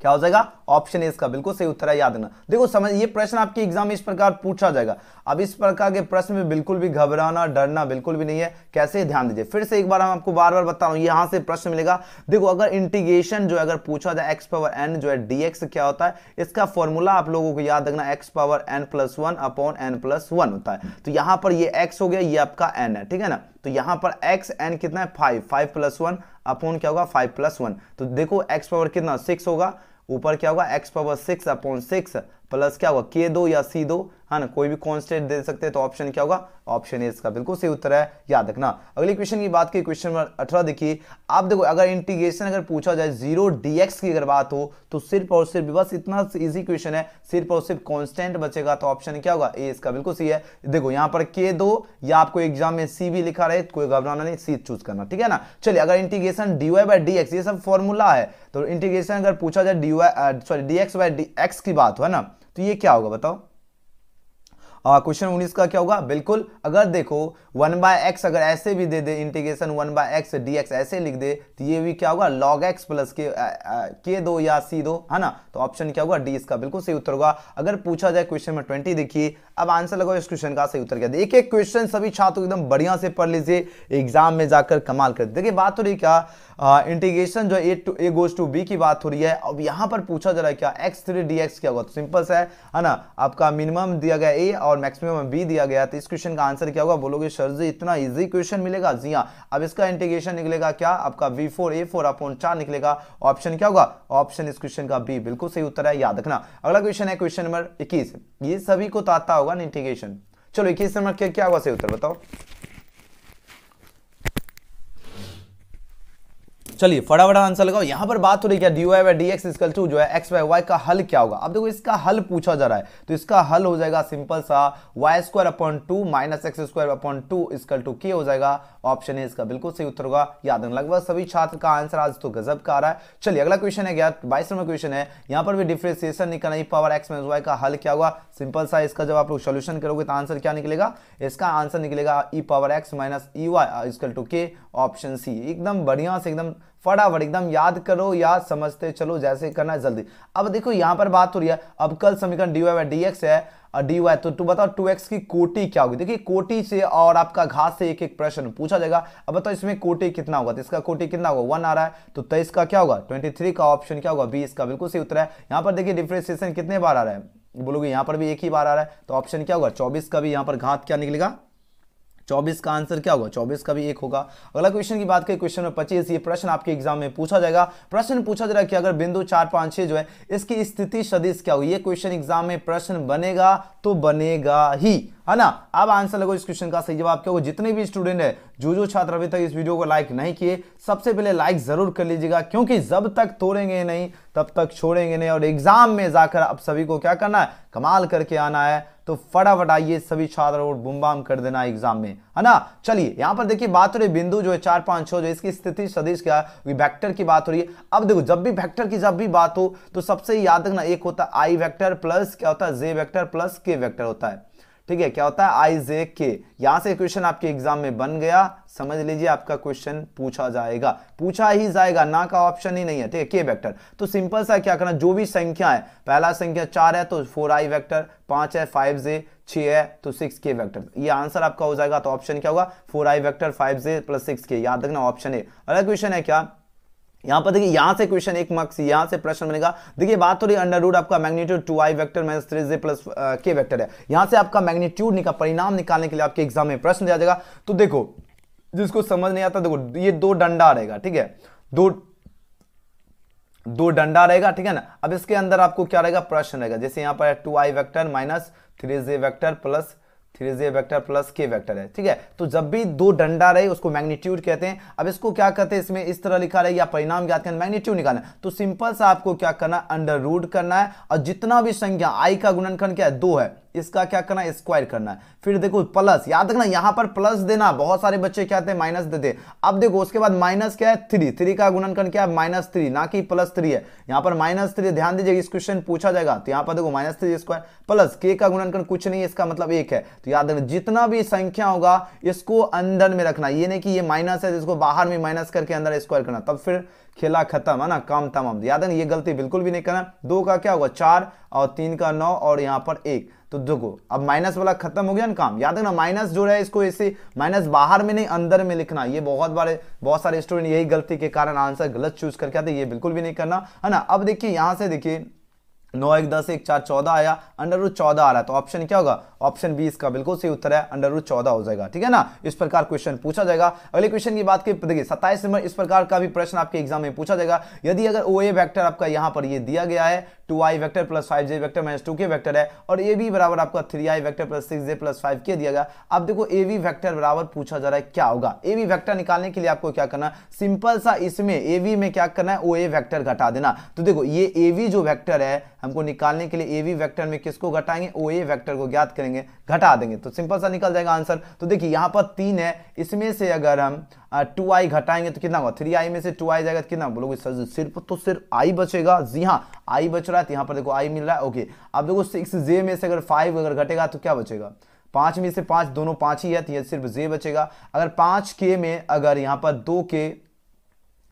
क्या हो जाएगा ऑप्शन ए इसका बिल्कुल सही उत्तर है याद रखना देखो समझ ये प्रश्न आपके एग्जाम में इस प्रकार पूछा जाएगा अब इस प्रकार के प्रश्न में बिल्कुल भी घबराना डरना बिल्कुल भी नहीं है कैसे ध्यान दीजिए फिर से एक बार हम आपको बार बार बता रहा हूं यहां से प्रश्न मिलेगा देखो अगर इंटीग्रेशन जो अगर पूछा जाए एक्स पावर एन जो है डीएक्स क्या होता है इसका फॉर्मूला आप लोगों को याद रखना x power n plus one upon n plus one होता है तो यहां पर ये एक्स हो गया ये आपका एन है ठीक है ना तो यहां पर एक्स एन कितना है five five plus one upon क्या होगा फाइव प्लस वन तो देखो एक्स पावर कितना सिक्स होगा ऊपर क्या होगा x power six upon six plus क्या होगा के दो या सी दो है हाँ ना कोई भी कॉन्स्टेंट दे सकते हैं तो ऑप्शन क्या होगा ऑप्शन ए इसका बिल्कुल सही उत्तर है याद रखना अगले क्वेश्चन की बात की क्वेश्चन नंबर अठारह देखिए आप देखो अगर इंटीग्रेशन अगर पूछा जाए जीरो डीएक्स की अगर बात हो तो सिर्फ और सिर्फ बस इतना इजी क्वेश्चन है सिर्फ और सिर्फ कॉन्स्टेंट बचेगा तो ऑप्शन क्या होगा ए इसका बिल्कुल सही है देखो यहाँ पर के दो या आपको एग्जाम में सी भी लिखा रहे कोई घबराना नहीं सी चूज करना ठीक है ना चलिए अगर integration d y by D x ये सब फॉर्मूला है तो इंटीग्रेशन अगर पूछा जाए d y sorry d x by D x की बात हो है ना तो ये क्या होगा बताओ क्वेश्चन उन्नीस का क्या होगा बिल्कुल अगर देखो वन बाय एक्स अगर ऐसे भी दे दे integration one by x D x ऐसे लिख दे तो ये भी क्या होगा लॉग एक्स प्लस के के दो या सी दो है ना तो ऑप्शन क्या होगा डी इसका बिल्कुल सही उत्तर होगा अगर पूछा जाए क्वेश्चन नंबर ट्वेंटी देखिए अब आंसर लगाओ इस क्वेश्चन का सही उत्तर क्या एक एक क्वेश्चन सभी छात्र एकदम बढ़िया से पढ़ लीजिए एग्जाम में जाकर कमाल कर देखिए बात हो रही क्या इंटीग्रेशन जो a to a goes to b की बात हो रही है अब यहां पर पूछा जा रहा है क्या एक्स थ्री डी एक्स क्या होगा तो सिंपल सा है ना आपका मिनिमम दिया गया ए और और मैक्सिमम बी दिया गया तो इस क्वेश्चन का आंसर क्या होगा बोलोगे सर जी इतना इजी क्वेश्चन मिलेगा जी हाँ अब इसका इंटीग्रेशन निकलेगा क्या आपका b four a four upon चार निकलेगा ऑप्शन क्या होगा ऑप्शन इस क्वेश्चन का बी बिल्कुल सही उत्तर है याद रखना अगला क्वेश्चन है क्वेश्चन नंबर इक्कीस ये सभी को ताता होगा ना इंटीग्रेशन चलो इक्कीस नंबर क्या क्या होगा सही उत्तर बताओ चलिए फटाफट आंसर लगाओ यहां पर बात हो रही क्या D y by D x equal to जो है एक्स वाई वाई का हल क्या होगा अब देखो इसका हल पूछा जा रहा है तो इसका हल हो जाएगा सिंपल सा y square upon two minus x square upon two equal to के हो जाएगा ऑप्शन है इसका बिल्कुल सही उत्तर होगा याद रखना लगभग सभी छात्र का आंसर आज तो गजब का आ रहा है चलिए अगला क्वेश्चन है बाईस नंबर क्वेश्चन है यहां पर भी डिफ्रेंसिएशन निकलना पावर एक्स माइनस वाई का हल क्या होगा सिंपल सा इसका जब आप लोग सोल्यूशन करोगे तो आंसर क्या निकलेगा इसका आंसर निकलेगा e power x minus e y equal to के ऑप्शन सी एकदम बढ़िया से एकदम फटाफट एकदम याद करो या समझते चलो जैसे करना है जल्दी अब देखो यहाँ पर बात हो रही है अब कल समीकरण डी वाई डी एक्स है डी वाई तो तू बताओ टू एक्स की कोटी क्या होगी देखिए कोटी से और आपका घास से एक एक प्रश्न पूछा जाएगा अब बताओ इसमें कोटी कितना होगा तो इसका कोटी कितना होगा वन आ रहा है तो तेईस का क्या होगा ट्वेंटी थ्री का ऑप्शन क्या होगा बी इसका बिल्कुल सही उत्तर है यहाँ पर देखिए डिफ्रेंसिएशन कितने बार आ रहा है बोलोगे यहाँ पर भी एक ही बार आ रहा है तो ऑप्शन क्या होगा चौबीस का भी यहाँ पर घात क्या निकलेगा चौबीस का आंसर क्या होगा चौबीस का भी एक होगा अगला क्वेश्चन की बात करें क्वेश्चन नंबर पच्चीस ये प्रश्न आपके एग्जाम में पूछा जाएगा प्रश्न पूछा जा रहा है कि अगर बिंदु चार पांच छह जो है इसकी स्थिति सदिश क्या हुई ये क्वेश्चन एग्जाम में प्रश्न बनेगा तो बनेगा ही है ना अब आंसर लगो इस क्वेश्चन का सही जवाब क्या होगा जितने भी स्टूडेंट है जो जो छात्र अभी तक इस वीडियो को लाइक नहीं किए सबसे पहले लाइक जरूर कर लीजिएगा क्योंकि जब तक तोड़ेंगे नहीं तब तक छोड़ेंगे नहीं और एग्जाम में जाकर आप सभी को क्या करना है कमाल करके आना है तो फटाफट आइए सभी छात्र और बुमबाम कर देना एग्जाम में है ना चलिए यहां पर देखिए बात हो रही बिंदु जो है चार पांच छो जो इसकी स्थिति सदिश क्या है वैक्टर की बात हो रही है अब देखो जब भी वैक्टर की जब भी बात हो तो सबसे याद रखना एक होता है आई वैक्टर प्लस क्या होता है j vector plus k vector होता है ठीक है क्या होता है आई जे के यहां से क्वेश्चन आपके एग्जाम में बन गया समझ लीजिए आपका क्वेश्चन पूछा जाएगा पूछा ही जाएगा ना का ऑप्शन ही नहीं है ठीक है के वेक्टर तो सिंपल सा क्या करना जो भी संख्या है पहला संख्या चार है तो फोर आई वैक्टर पांच है फाइव जे छ है तो सिक्स के वैक्टर ये आंसर आपका हो जाएगा तो ऑप्शन क्या होगा four i vector five j plus six k याद रखना ऑप्शन ए अगला क्वेश्चन है क्या यहां पर देखिए यहां से क्वेश्चन एक मार्क्स यहाँ से प्रश्न बनेगा देखिए बात हो रही अंडर रूट आपका magnitude two i vector minus three j plus k vector है यहां से आपका मैग्नीट्यूड निकाल परिणाम निकालने के लिए आपके एग्जाम में प्रश्न दिया जाएगा तो देखो जिसको समझ नहीं आता देखो ये दो डंडा रहेगा ठीक है दो दो डंडा रहेगा ठीक है ना अब इसके अंदर आपको क्या रहेगा प्रश्न रहेगा जैसे यहां पर two i vector minus three j vector plus three j vector plus k vector है ठीक है तो जब भी दो डंडा रहे उसको मैग्नीट्यूड कहते हैं अब इसको क्या कहते हैं इसमें इस तरह लिखा रहे या परिणाम ज्ञात करना मैग्नीट्यूड निकालना तो सिंपल सा आपको क्या करना अंडर रूट करना है और जितना भी संख्या आई का गुणनखंड क्या है दो है इसका क्या करना स्क्वायर करना है फिर देखो प्लस याद रखना यहां पर प्लस देना बहुत सारे बच्चे क्या आते हैं माइनस देते अब देखो उसके बाद माइनस क्या है थ्री थ्री का गुणनखंड क्या है माइनस थ्री ना कि प्लस थ्री है यहां पर माइनस थ्री ध्यान दीजिए इस क्वेश्चन पूछा जाएगा तो यहां पर देखो माइनस थ्री स्क्वायर प्लस के का गुणनखंड कुछ नहीं है इसका मतलब एक है तो याद रखना जितना भी संख्या होगा इसको अंदर में रखना ये नहीं कि ये माइनस है इसको बाहर में माइनस करके अंदर स्क्वायर करना तब फिर खेला खत्म है ना काम तमाम याद है ये गलती बिल्कुल भी नहीं करना दो का क्या होगा चार और तीन का नौ और यहाँ पर एक तो देखो अब माइनस वाला खत्म हो गया ना काम याद है ना माइनस जो है इसको ऐसे माइनस बाहर में नहीं अंदर में लिखना ये बहुत बार बहुत सारे स्टूडेंट यही गलती के कारण आंसर गलत चूज करके आते ये बिल्कुल भी नहीं करना है ना अब देखिए यहां से देखिए नौ एक दस एक चार चौदह आया अंडर रूट चौदह आ रहा है तो ऑप्शन क्या होगा ऑप्शन बी इसका बिल्कुल सही उत्तर है अंडर रूट चौदह हो जाएगा ठीक है ना इस प्रकार क्वेश्चन पूछा जाएगा अगले क्वेश्चन की बात की देखिए सत्ताईस नंबर इस प्रकार का भी प्रश्न आपके एग्जाम में पूछा जाएगा यदि अगर ओ ए वैक्टर आपका यहां पर ये दिया गया है two i vector plus five j vector minus two k vector है और ए बी बराबर आपका three i vector plus six j plus five k दिया गया अब देखो ए बी वैक्टर बराबर पूछा जा रहा है क्या होगा ए बी वैक्टर निकालने के लिए आपको क्या करना सिंपल सा इसमें ए बी में क्या करना है ओ ए वैक्टर घटा देना तो देखो ये ए बी जो वैक्टर है हमको निकालने के लिए ए बी वैक्टर में किसको घटाएंगे ओ ए वैक्टर को ज्ञात करेंगे देंगे घटा देंगे तो सिंपल सा निकल जाएगा आंसर तो देखिए यहाँ पर तीन है इसमें से अगर हम टू आई घटाएंगे तो कितना होगा थ्री आई में से टू आई जाएगा तो कितना बोलोगे सर सिर्फ तो सिर्फ आई बचेगा जी हाँ आई बच रहा है तो यहाँ पर देखो आई मिल रहा है ओके अब देखो सिक्स जे में से अगर फाइव अगर घटेगा तो क्या बचेगा पाँच में से पाँच दोनों पाँच ही है तो ये सिर्फ जे बचेगा अगर पाँच के में अगर यहाँ पर दो के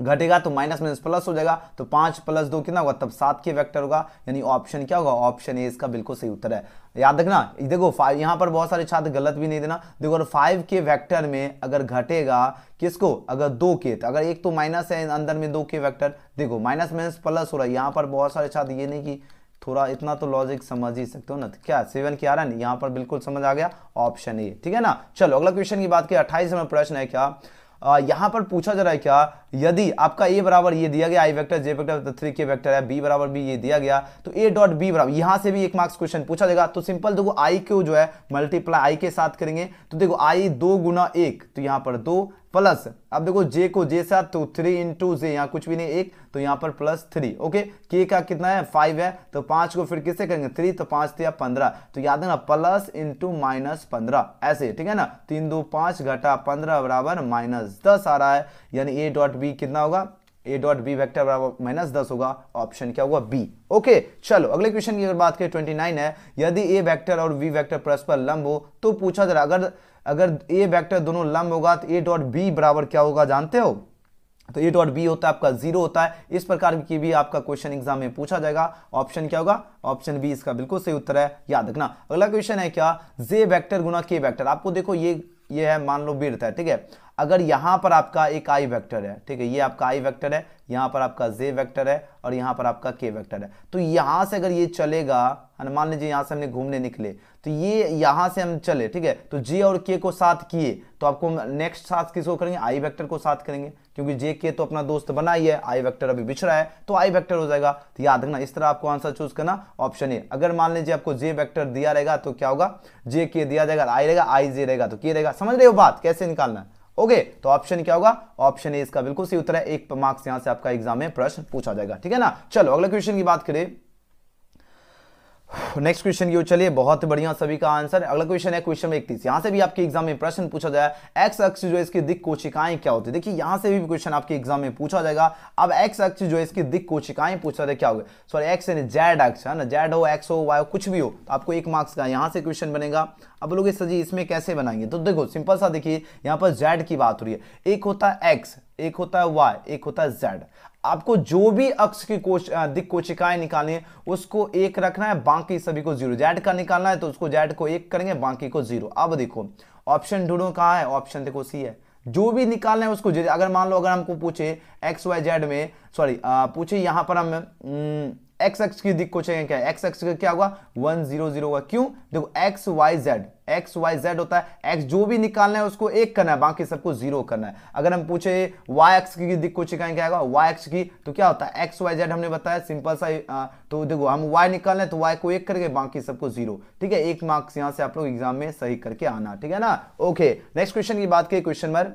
घटेगा तो माइनस माइनस प्लस हो जाएगा तो पाँच प्लस दो कितना होगा तब सात के वेक्टर होगा यानी ऑप्शन क्या होगा ऑप्शन ए इसका बिल्कुल सही उत्तर है याद रखना देखो फाइव यहाँ पर बहुत सारे छात्र गलत भी नहीं देना देखो अगर फाइव के वैक्टर में अगर घटेगा किसको अगर दो के तो अगर एक तो माइनस है अंदर में दो के वैक्टर देखो माइनस माइनस प्लस हो रहा है यहाँ पर बहुत सारे छात्र ये नहीं कि थोड़ा इतना तो लॉजिक समझ ही सकते हो ना क्या सेवन क्या रहा है यहाँ पर बिल्कुल समझ आ गया ऑप्शन ए ठीक है ना चलो अगला क्वेश्चन की बात की अट्ठाईस नंबर प्रश्न है क्या यहां पर पूछा जा रहा है क्या यदि आपका ए बराबर ये दिया गया i vector j vector three k vector है बी बराबर बी ये दिया गया तो ए डॉट बी बराबर यहां से भी एक मार्क्स क्वेश्चन पूछा जाएगा तो सिंपल देखो आई को जो है मल्टीप्लाई आई के साथ करेंगे तो देखो आई दो गुना एक तो यहां पर दो प्लस अब देखो जे को जे साथ तो थ्री इंटू जे यहाँ कुछ भी नहीं एक तो यहां पर प्लस थ्री ओके के का कितना है फाइव है तो पांच को फिर किससे करेंगे थ्री तो पांच या पंद्रह तो याद है ना प्लस इंटू माइनस पंद्रह ऐसे ठीक है ना तीन दो पांच घटा पंद्रह बराबर माइनस दस आ रहा है यानी ए डॉट बी कितना होगा ए डॉट बी वैक्टर बराबर माइनस दस होगा ऑप्शन क्या होगा बी ओके चलो अगले क्वेश्चन की अगर बात करें ट्वेंटी नाइन है यदि ए वैक्टर और वी वैक्टर परस्पर लंब हो तो पूछा जरा अगर अगर ए वैक्टर दोनों लंब होगा तो ए डॉट बी बराबर क्या होगा जानते हो तो ए डॉट बी होता है आपका जीरो होता है इस प्रकार की भी आपका क्वेश्चन एग्जाम में पूछा जाएगा ऑप्शन क्या होगा ऑप्शन बी इसका बिल्कुल सही उत्तर है याद रखना अगला क्वेश्चन है क्या जे वैक्टर गुना के वैक्टर आपको देखो ये ये है मान लो बिरत है ठीक है अगर यहाँ पर आपका एक आई वेक्टर है ठीक है ये आपका आई वेक्टर है यहाँ पर आपका जे वेक्टर है और यहां पर आपका के वेक्टर है तो यहां से अगर ये चलेगा मान लीजिए यहाँ से हमने घूमने निकले तो ये यहां से हम चले ठीक है तो जे और के को साथ किए तो आपको नेक्स्ट साथ किसको करेंगे आई वेक्टर को साथ करेंगे क्योंकि जे के तो अपना दोस्त बना ही है आई वैक्टर अभी बिछड़ा है तो आई वैक्टर हो जाएगा तो याद रखना इस तरह आपको आंसर चूज करना ऑप्शन ए अगर मान लीजिए आपको जे वैक्टर दिया रहेगा तो क्या होगा जे के दिया जाएगा आई रहेगा आई जे रहेगा तो के रहेगा समझ रहे हो बात कैसे निकालना है ओके okay, तो ऑप्शन क्या होगा ऑप्शन ए इसका बिल्कुल सही उत्तर है एक मार्क्स यहां से आपका एग्जाम में प्रश्न पूछा जाएगा ठीक है ना चलो अगले क्वेश्चन की बात करें नेक्स्ट क्वेश्चन की ओर चलिए बहुत बढ़िया सभी का आंसर अगला क्वेश्चन है क्वेश्चन इकतीस यहां से भी आपके एग्जाम में प्रश्न पूछा जाए एक्स अक्ष जो इसकी दिक कोशिकाएं क्या होती है देखिए यहां से भी क्वेश्चन आपके एग्जाम में पूछा जाएगा अब एक्स अक्ष जो इसकी दिक कोशिकाएं पूछा जाए क्या होगा सॉरी एक्स यानी जेड अक्ष है ना जेड हो एक्स हो वाई हो कुछ भी हो तो आपको एक मार्क्स का यहां से क्वेश्चन बनेगा अब लोग सर जी इसमें कैसे बनाएंगे तो देखो सिंपल सा देखिए यहां पर जेड की बात हो रही है एक होता है एक्स एक होता है वाई एक होता है जेड आपको जो भी अक्ष की कोश दिक कोशिकाएं निकालनी है उसको एक रखना है बाकी सभी को जीरो जेड का निकालना है तो उसको जेड को एक करेंगे बाकी को जीरो अब देखो ऑप्शन ढूंढो कहा है ऑप्शन देखो सी है जो भी निकालना है उसको अगर मान लो अगर हमको पूछे एक्स वाई जेड में सॉरी पूछे यहां पर हम न, एक्स एक्स की दिख पूछेंगे क्या एक्स एक्स का क्या होगा वन जीरो जीरो होगा क्यों देखो x y z x y z होता है एक्स जो भी निकालना है उसको एक करना है बाकी सबको जीरो करना है अगर हम पूछे वाई एक्स की दिख को चिकाएंगे क्या वाई एक्स की तो क्या होता है एक्स वाई जेड हमने बताया सिंपल सा तो देखो हम वाई निकाल रहे तो वाई को एक करके बाकी सबको जीरो ठीक है एक मार्क्स यहाँ से आप लोग एग्जाम में सही करके आना ठीक है ना ओके नेक्स्ट क्वेश्चन की बात करिए question number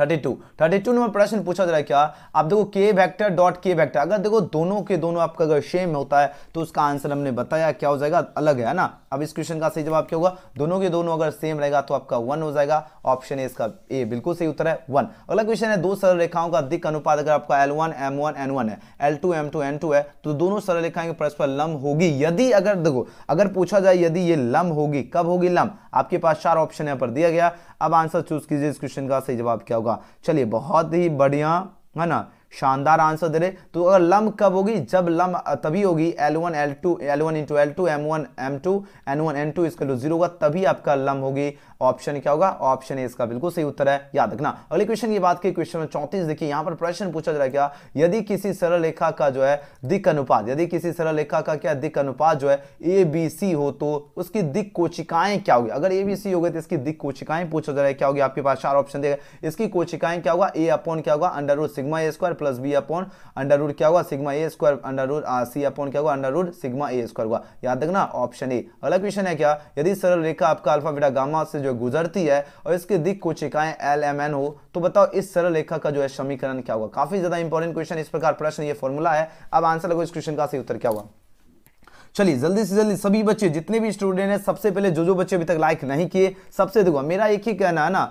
thirty two thirty two number प्रश्न पूछा जा रहा है क्या आप देखो के वेक्टर डॉट के वेक्टर अगर देखो दोनों के दोनों आपका अगर सेम होता है तो उसका आंसर हमने बताया क्या हो जाएगा अलग है ना अब इस क्वेश्चन का सही जवाब क्या होगा दोनों के दोनों अगर सेम रहेगा तो आपका वन हो जाएगा ऑप्शन ए इसका ए बिल्कुल सही उत्तर है वन अगला क्वेश्चन है दो सरल रेखाओं का दिक अनुपात अगर आपका l one m one n one है l two m two n two है तो दोनों सरल रेखाएं परस्पर लंब होगी यदि अगर देखो अगर पूछा जाए यदि ये लंब होगी कब होगी लंब आपके पास चार ऑप्शन यहाँ पर दिया गया अब आंसर चूज कीजिए इस क्वेश्चन का सही जवाब क्या होगा चलिए बहुत ही बढ़िया है ना शानदार आंसर दे रहे तो अगर लम कब होगी जब लम तभी होगी l one l two l one into l two m one m two n one n two इसका जीरो होगा तभी आपका लम होगी ऑप्शन क्या होगा ऑप्शन ए इसका बिल्कुल सही उत्तर है याद रखना अगले क्वेश्चन की बात की क्वेश्चन चौंतीस देखिए यहां पर प्रश्न पूछा जा रहा है क्या यदि किसी सरल रेखा का जो है दिक अनुपात यदि किसी सरल रेखा का क्या दिक अनुपात जो है ए बी सी हो तो उसकी दिक कोचिकाएं क्या होगी अगर ए बी सी हो तो इसकी दिक कोचिकाएं पूछा जा रहा है क्या होगी आपके पास चार ऑप्शन देगा इसकी कोचिकाएं क्या होगा ए अपॉन क्या होगा under sigma a square plus b upon under root क्या होगा sigma a square under root c upon क्या होगा under root sigma a square हुआ याद रखना ऑप्शन ए अगला क्वेश्चन है क्या यदि सरल रेखा आपका अल्फा बीटा गामा से जो गुजरती है और इसकी दिक कोशिकाएं एल एम एन हो तो बताओ इस सरल रेखा का जो है समीकरण क्या होगा काफी ज्यादा इंपॉर्टेंट क्वेश्चन इस प्रकार प्रश्न ये फॉर्मूला है अब आंसर लगो इस क्वेश्चन का सही उत्तर क्या हुआ चलिए जल्दी से जल्दी सभी बच्चे जितने भी स्टूडेंट हैं सबसे पहले जो जो बच्चे अभी तक लाइक नहीं किए सबसे देखो मेरा एक ही कहना है ना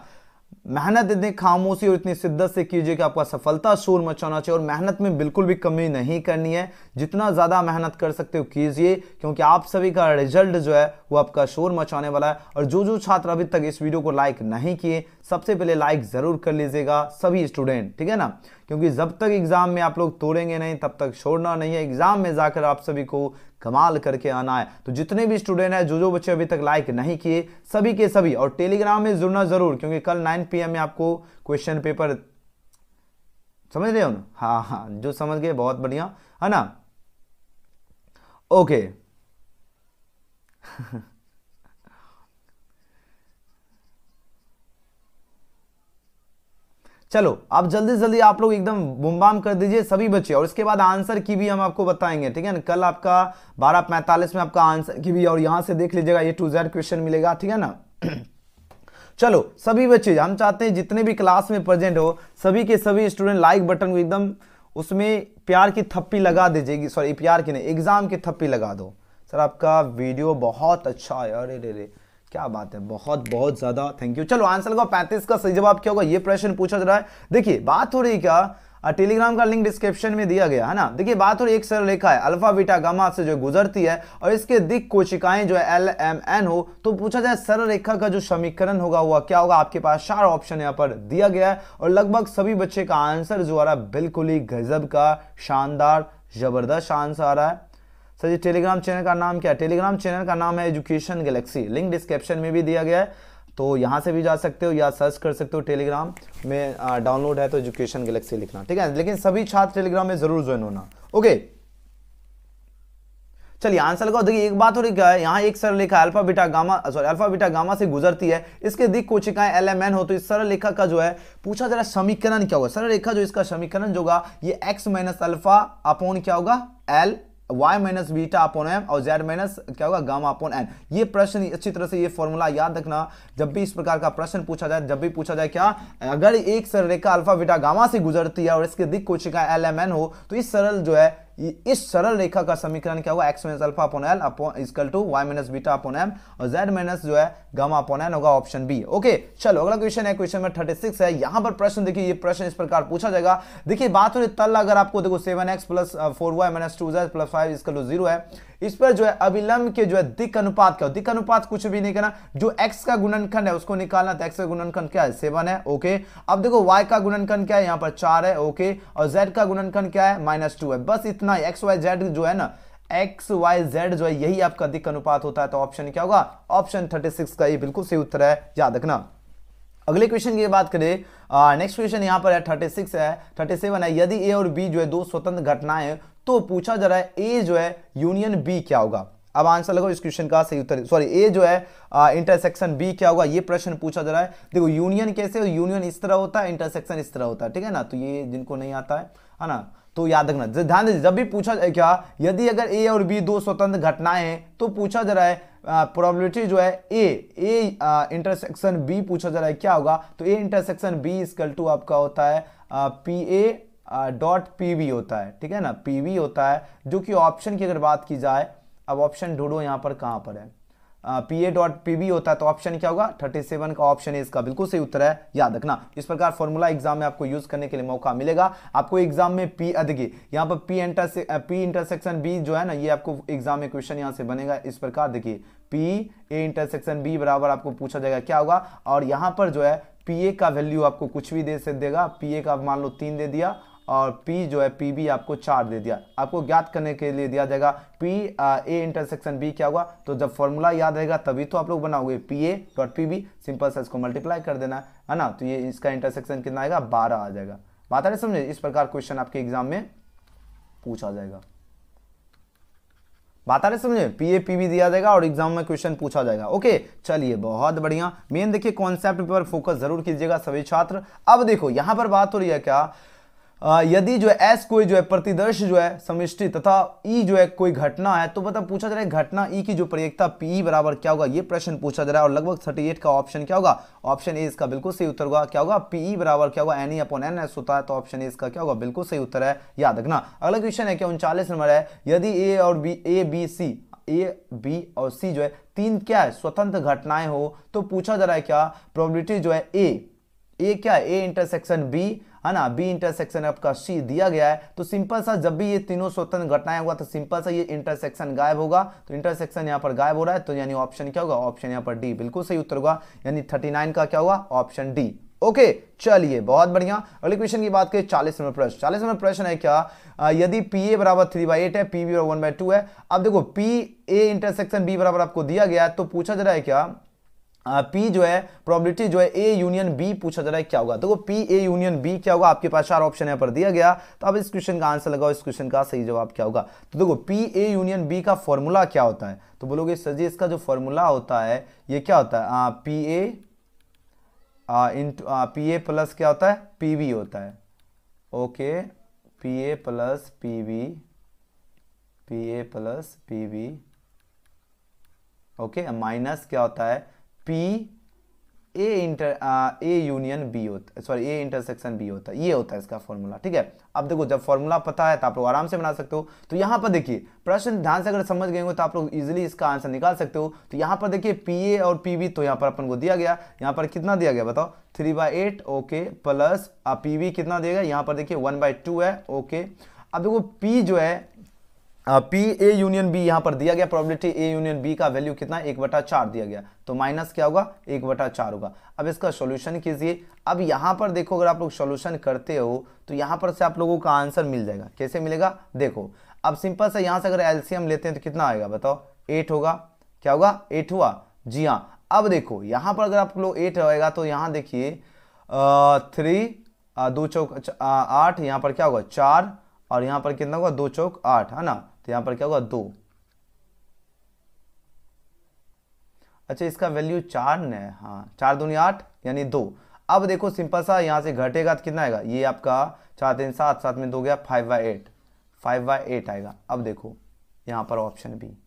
मेहनत इतनी खामोशी और इतनी शिद्दत से कीजिए कि आपका सफलता शोर मचाना चाहिए और मेहनत में बिल्कुल भी कमी नहीं करनी है जितना ज़्यादा मेहनत कर सकते हो कीजिए क्योंकि आप सभी का रिजल्ट जो है वो आपका शोर मचाने वाला है और जो जो छात्र अभी तक इस वीडियो को लाइक नहीं किए सबसे पहले लाइक ज़रूर कर लीजिएगा सभी स्टूडेंट ठीक है ना क्योंकि जब तक एग्ज़ाम में आप लोग तोड़ेंगे नहीं तब तक छोड़ना नहीं है एग्ज़ाम में जाकर आप सभी को कमाल करके आना है तो जितने भी स्टूडेंट हैं जो जो बच्चे अभी तक लाइक नहीं किए सभी के सभी और टेलीग्राम में जुड़ना ज़रूर क्योंकि कल नाइन पीएम में आपको क्वेश्चन पेपर समझ रहे हो ना हाँ हाँ जो समझ गए बहुत बढ़िया है ना ओके *laughs* चलो आप जल्दी जल्दी आप लोग एकदम बुमबाम कर दीजिए सभी बच्चे और इसके बाद आंसर की भी हम आपको बताएंगे ठीक है ना कल आपका बारह पैंतालीस में आपका आंसर की भी और यहाँ से देख लीजिएगा ये टू जेड क्वेश्चन मिलेगा ठीक है ना *clears throat* चलो सभी बच्चे हम चाहते हैं जितने भी क्लास में प्रेजेंट हो सभी के सभी स्टूडेंट लाइक बटन को एकदम उसमें प्यार की थप्पी लगा दीजिएगी सॉरी प्यार की नहीं एग्जाम की थप्पी लगा दो सर आपका वीडियो बहुत अच्छा है अरे रे रे क्या बात है बहुत बहुत ज्यादा थैंक यू चलो आंसर होगा पैंतीस का सही जवाब क्या होगा ये प्रश्न पूछा जा रहा है देखिए बात हो रही क्या टेलीग्राम का लिंक डिस्क्रिप्शन में दिया गया है ना देखिए बात हो रही एक सर रेखा है अल्फा बीटा गामा से जो गुजरती है और इसके दिक कोशिकाएं जो है एल एम एन हो तो पूछा जाए सर रेखा का जो समीकरण होगा हुआ क्या होगा आपके पास चार ऑप्शन यहाँ पर दिया गया है और लगभग सभी बच्चे का आंसर जो आ रहा है बिल्कुल ही गजब का शानदार जबरदस्त आंसर आ रहा है सर जी टेलीग्राम चैनल का नाम क्या है टेलीग्राम चैनल का नाम है एजुकेशन गैलेक्सी लिंक डिस्क्रिप्शन में भी दिया गया है तो यहाँ से भी जा सकते हो या सर्च कर सकते हो टेलीग्राम में डाउनलोड है तो एजुकेशन गैलेक्सी लिखना ठीक है लेकिन सभी छात्र टेलीग्राम में जरूर ज्वाइन होना ओके चलिए आंसर लगाओ देखिए एक बात और क्या है यहाँ एक सरल लिखा alpha beta gamma sorry alpha beta gamma से गुजरती है इसके दिख कोचिकाएं एल एम एन हो तो इस सरल लेखा का जो है पूछा जरा समीकरण क्या होगा सरल रेखा जो इसका समीकरण जो होगा ये एक्स माइनस अल्फा अपोन क्या होगा l y minus beta upon m और जेड माइनस क्या होगा गामा अपॉन एन ये प्रश्न अच्छी तरह से ये फॉर्मूला याद रखना जब भी इस प्रकार का प्रश्न पूछा जाए जब भी पूछा जाए क्या अगर एक सरल रेखा अल्फा बीटा गामा से गुजरती है और इसके दिख कोशिका एल एम एन हो तो इस सरल जो है इस सरल रेखा का समीकरण क्या हुआ x minus alpha upon l upon equal to y minus beta upon m और जेड माइनस जो है गम अपॉन एन होगा ऑप्शन बी ओके चलो अगला क्वेश्चन है क्वेश्चन नंबर थर्टी सिक्स है यहां पर प्रश्न देखिए ये प्रश्न इस प्रकार पूछा जाएगा देखिए बात हो रही तल अगर आपको देखो seven x plus four y minus two z plus five equal to zero है इस पर जो है अविलंब के जो है दिक अनुपात का दिक अनुपात कुछ भी नहीं करना जो एक्स का गुणनखंड है उसको निकालना तो एक्स का गुणनखंड क्या है सेवन है ओके अब देखो वाई का गुणनखंड क्या है यहाँ पर चार है ओके और जेड का गुणनखंड क्या है माइनस टू है बस इतना ही एक्स वाई जेड जो है ना एक्स वाई जेड जो है यही आपका दिक अनुपात होता है तो ऑप्शन क्या होगा ऑप्शन थर्टी सिक्स का ये बिल्कुल सही उत्तर है याद रखना अगले क्वेश्चन की बात करें नेक्स्ट क्वेश्चन यहाँ पर है 36 है 37 है यदि ए और बी जो है दो स्वतंत्र घटनाएं तो पूछा जा रहा है ए जो है यूनियन बी क्या होगा अब आंसर लगाओ इस क्वेश्चन का सही उत्तर सॉरी ए जो है इंटरसेक्शन बी क्या होगा ये प्रश्न पूछा जा रहा है देखो यूनियन कैसे यूनियन इस तरह होता है इंटरसेक्शन इस तरह होता है ठीक है ना तो ये जिनको नहीं आता है है ना तो याद रखना ध्यान दीजिए जब भी पूछा जाए क्या यदि अगर ए और बी दो स्वतंत्र घटनाएं हैं तो पूछा जा रहा है प्रोबेबिलिटी जो है ए ए इंटरसेक्शन बी पूछा जा रहा है क्या होगा तो A intersection B equal to आपका होता है पी ए डॉट पी होता है ठीक है ना पी होता है जो कि ऑप्शन की अगर बात की जाए अब ऑप्शन ढूंढो यहाँ पर कहाँ पर है पी ए डॉट पी होता है तो ऑप्शन क्या होगा 37 का ऑप्शन है इसका बिल्कुल सही उत्तर है याद रखना इस प्रकार फॉर्मूला एग्जाम में आपको यूज करने के लिए मौका मिलेगा आपको एग्जाम में पी अदगे यहाँ पर पी इंटरसे पी इंटरसेक्शन बी जो है ना ये आपको एग्जाम में क्वेश्चन यहाँ से बनेगा इस प्रकार देखिए पी ए इंटरसेक्शन बी बराबर आपको पूछा जाएगा क्या होगा और यहाँ पर जो है पी ए का वैल्यू आपको कुछ भी दे से देगा पी ए का मान लो तीन दे दिया और P जो है पी बी आपको चार दे दिया आपको ज्ञात करने के लिए दिया जाएगा P ए इंटरसेक्शन बी क्या हुआ तो जब फॉर्मूला याद रहेगा तभी तो आप लोग बनाओगे P A dot P B simple सा इसको मल्टीप्लाई कर देना है ना तो ये इसका इंटरसेक्शन कितना आएगा बारह आ जाएगा बात आ रही समझे इस प्रकार क्वेश्चन आपके एग्जाम में पूछा जाएगा बात आ रही समझे ए पीबी दिया जाएगा और एग्जाम में क्वेश्चन पूछा जाएगा ओके चलिए बहुत बढ़िया मेन देखिए कॉन्सेप्ट पर फोकस जरूर कीजिएगा सभी छात्र अब देखो यहां पर बात हो रही है क्या यदि जो है एस कोई जो है प्रतिदर्श जो है समिष्टि तथा ई जो है कोई घटना है तो मतलब पूछा जा रहा है घटना ई की जो प्रयोगता पी बराबर क्या होगा ये प्रश्न पूछा जा रहा है और लगभग थर्टी एट का ऑप्शन क्या होगा ऑप्शन ए इसका बिल्कुल सही उत्तर होगा क्या होगा पीई बराबर क्या होगा n E upon n S होता है तो ऑप्शन ए इसका क्या होगा बिल्कुल सही उत्तर है याद रखना अगला क्वेश्चन है क्या उनचालीस नंबर है यदि ए और B A B C A B और सी जो है तीन क्या है स्वतंत्र घटनाएं हो तो पूछा जा रहा है क्या प्रोबिलिटी जो है ए ए क्या है ए इंटरसेक्शन बी है ना बी इंटरसेक्शन आपका सी दिया गया है तो सिंपल सा जब भी ये तीनों स्वतंत्र घटनाएं होगा तो सिंपल सा ये इंटरसेक्शन गायब होगा तो इंटरसेक्शन यहाँ पर गायब हो रहा है तो यानी ऑप्शन क्या होगा ऑप्शन यहाँ पर डी बिल्कुल सही उत्तर होगा यानी थर्टी नाइन का क्या होगा ऑप्शन डी ओके okay, चलिए बहुत बढ़िया अगले क्वेश्चन की बात करें चालीस नंबर प्रश्न चालीस नंबर प्रश्न है क्या आ, यदि पी ए बराबर थ्री बाई एट है पी बी बराबर वन बाई टू है अब देखो पी ए इंटरसेक्शन बी बराबर आपको दिया गया है तो पूछा जा रहा है क्या पी जो है प्रोबेबिलिटी जो है ए यूनियन बी पूछा जा रहा है क्या होगा देखो पी ए यूनियन बी क्या होगा आपके पास चार ऑप्शन यहाँ पर दिया गया तो अब इस क्वेश्चन का आंसर लगाओ इस क्वेश्चन का सही जवाब क्या होगा तो देखो पी ए यूनियन बी का फॉर्मूला क्या होता है तो बोलोगे सर जी इसका जो फॉर्मूला होता है ये क्या होता है P A into P A plus क्या होता है पी वी होता है okay P A plus P B P A plus P B okay minus क्या होता है P A inter A union B होता सॉरी ए इंटरसेक्शन बी होता है ये होता है इसका फॉर्मूला ठीक है अब देखो जब फॉर्मूला पता है तो आप लोग आराम से बना सकते हो तो यहाँ पर देखिए प्रश्न ध्यान से अगर समझ गए हो तो आप लोग इजीली इसका आंसर निकाल सकते हो तो यहाँ पर देखिए पी ए और पी बी तो यहाँ पर अपन को दिया गया यहाँ पर कितना दिया गया बताओ three by eight okay plus P B कितना दिया गया यहाँ पर देखिए वन बाई टू है ओके अब देखो पी जो है पी ए यूनियन बी यहां पर दिया गया प्रोबेबिलिटी ए यूनियन बी का वैल्यू कितना एक बटा चार दिया गया तो माइनस क्या होगा एक बटा चार होगा अब इसका सॉल्यूशन कीजिए अब यहां पर देखो अगर आप लोग सॉल्यूशन करते हो तो यहां पर से आप लोगों का आंसर मिल जाएगा कैसे मिलेगा देखो अब सिंपल से यहां से अगर एल्सियम लेते हैं तो कितना आएगा बताओ एट होगा क्या होगा एट हुआ जी हाँ अब देखो यहां पर अगर आप लोग एट आएगा तो यहां देखिए थ्री दो चौक आठ यहां पर क्या होगा चार और यहां पर कितना होगा दो चौक आठ है ना तो यहां पर क्या होगा दो अच्छा इसका वैल्यू चार ने हाँ चार दूनी आठ यानी दो अब देखो सिंपल सा यहां से घटेगा तो कितना आएगा ये आपका चार तीन सात सात में दो गया five by eight five by eight आएगा अब देखो यहां पर ऑप्शन बी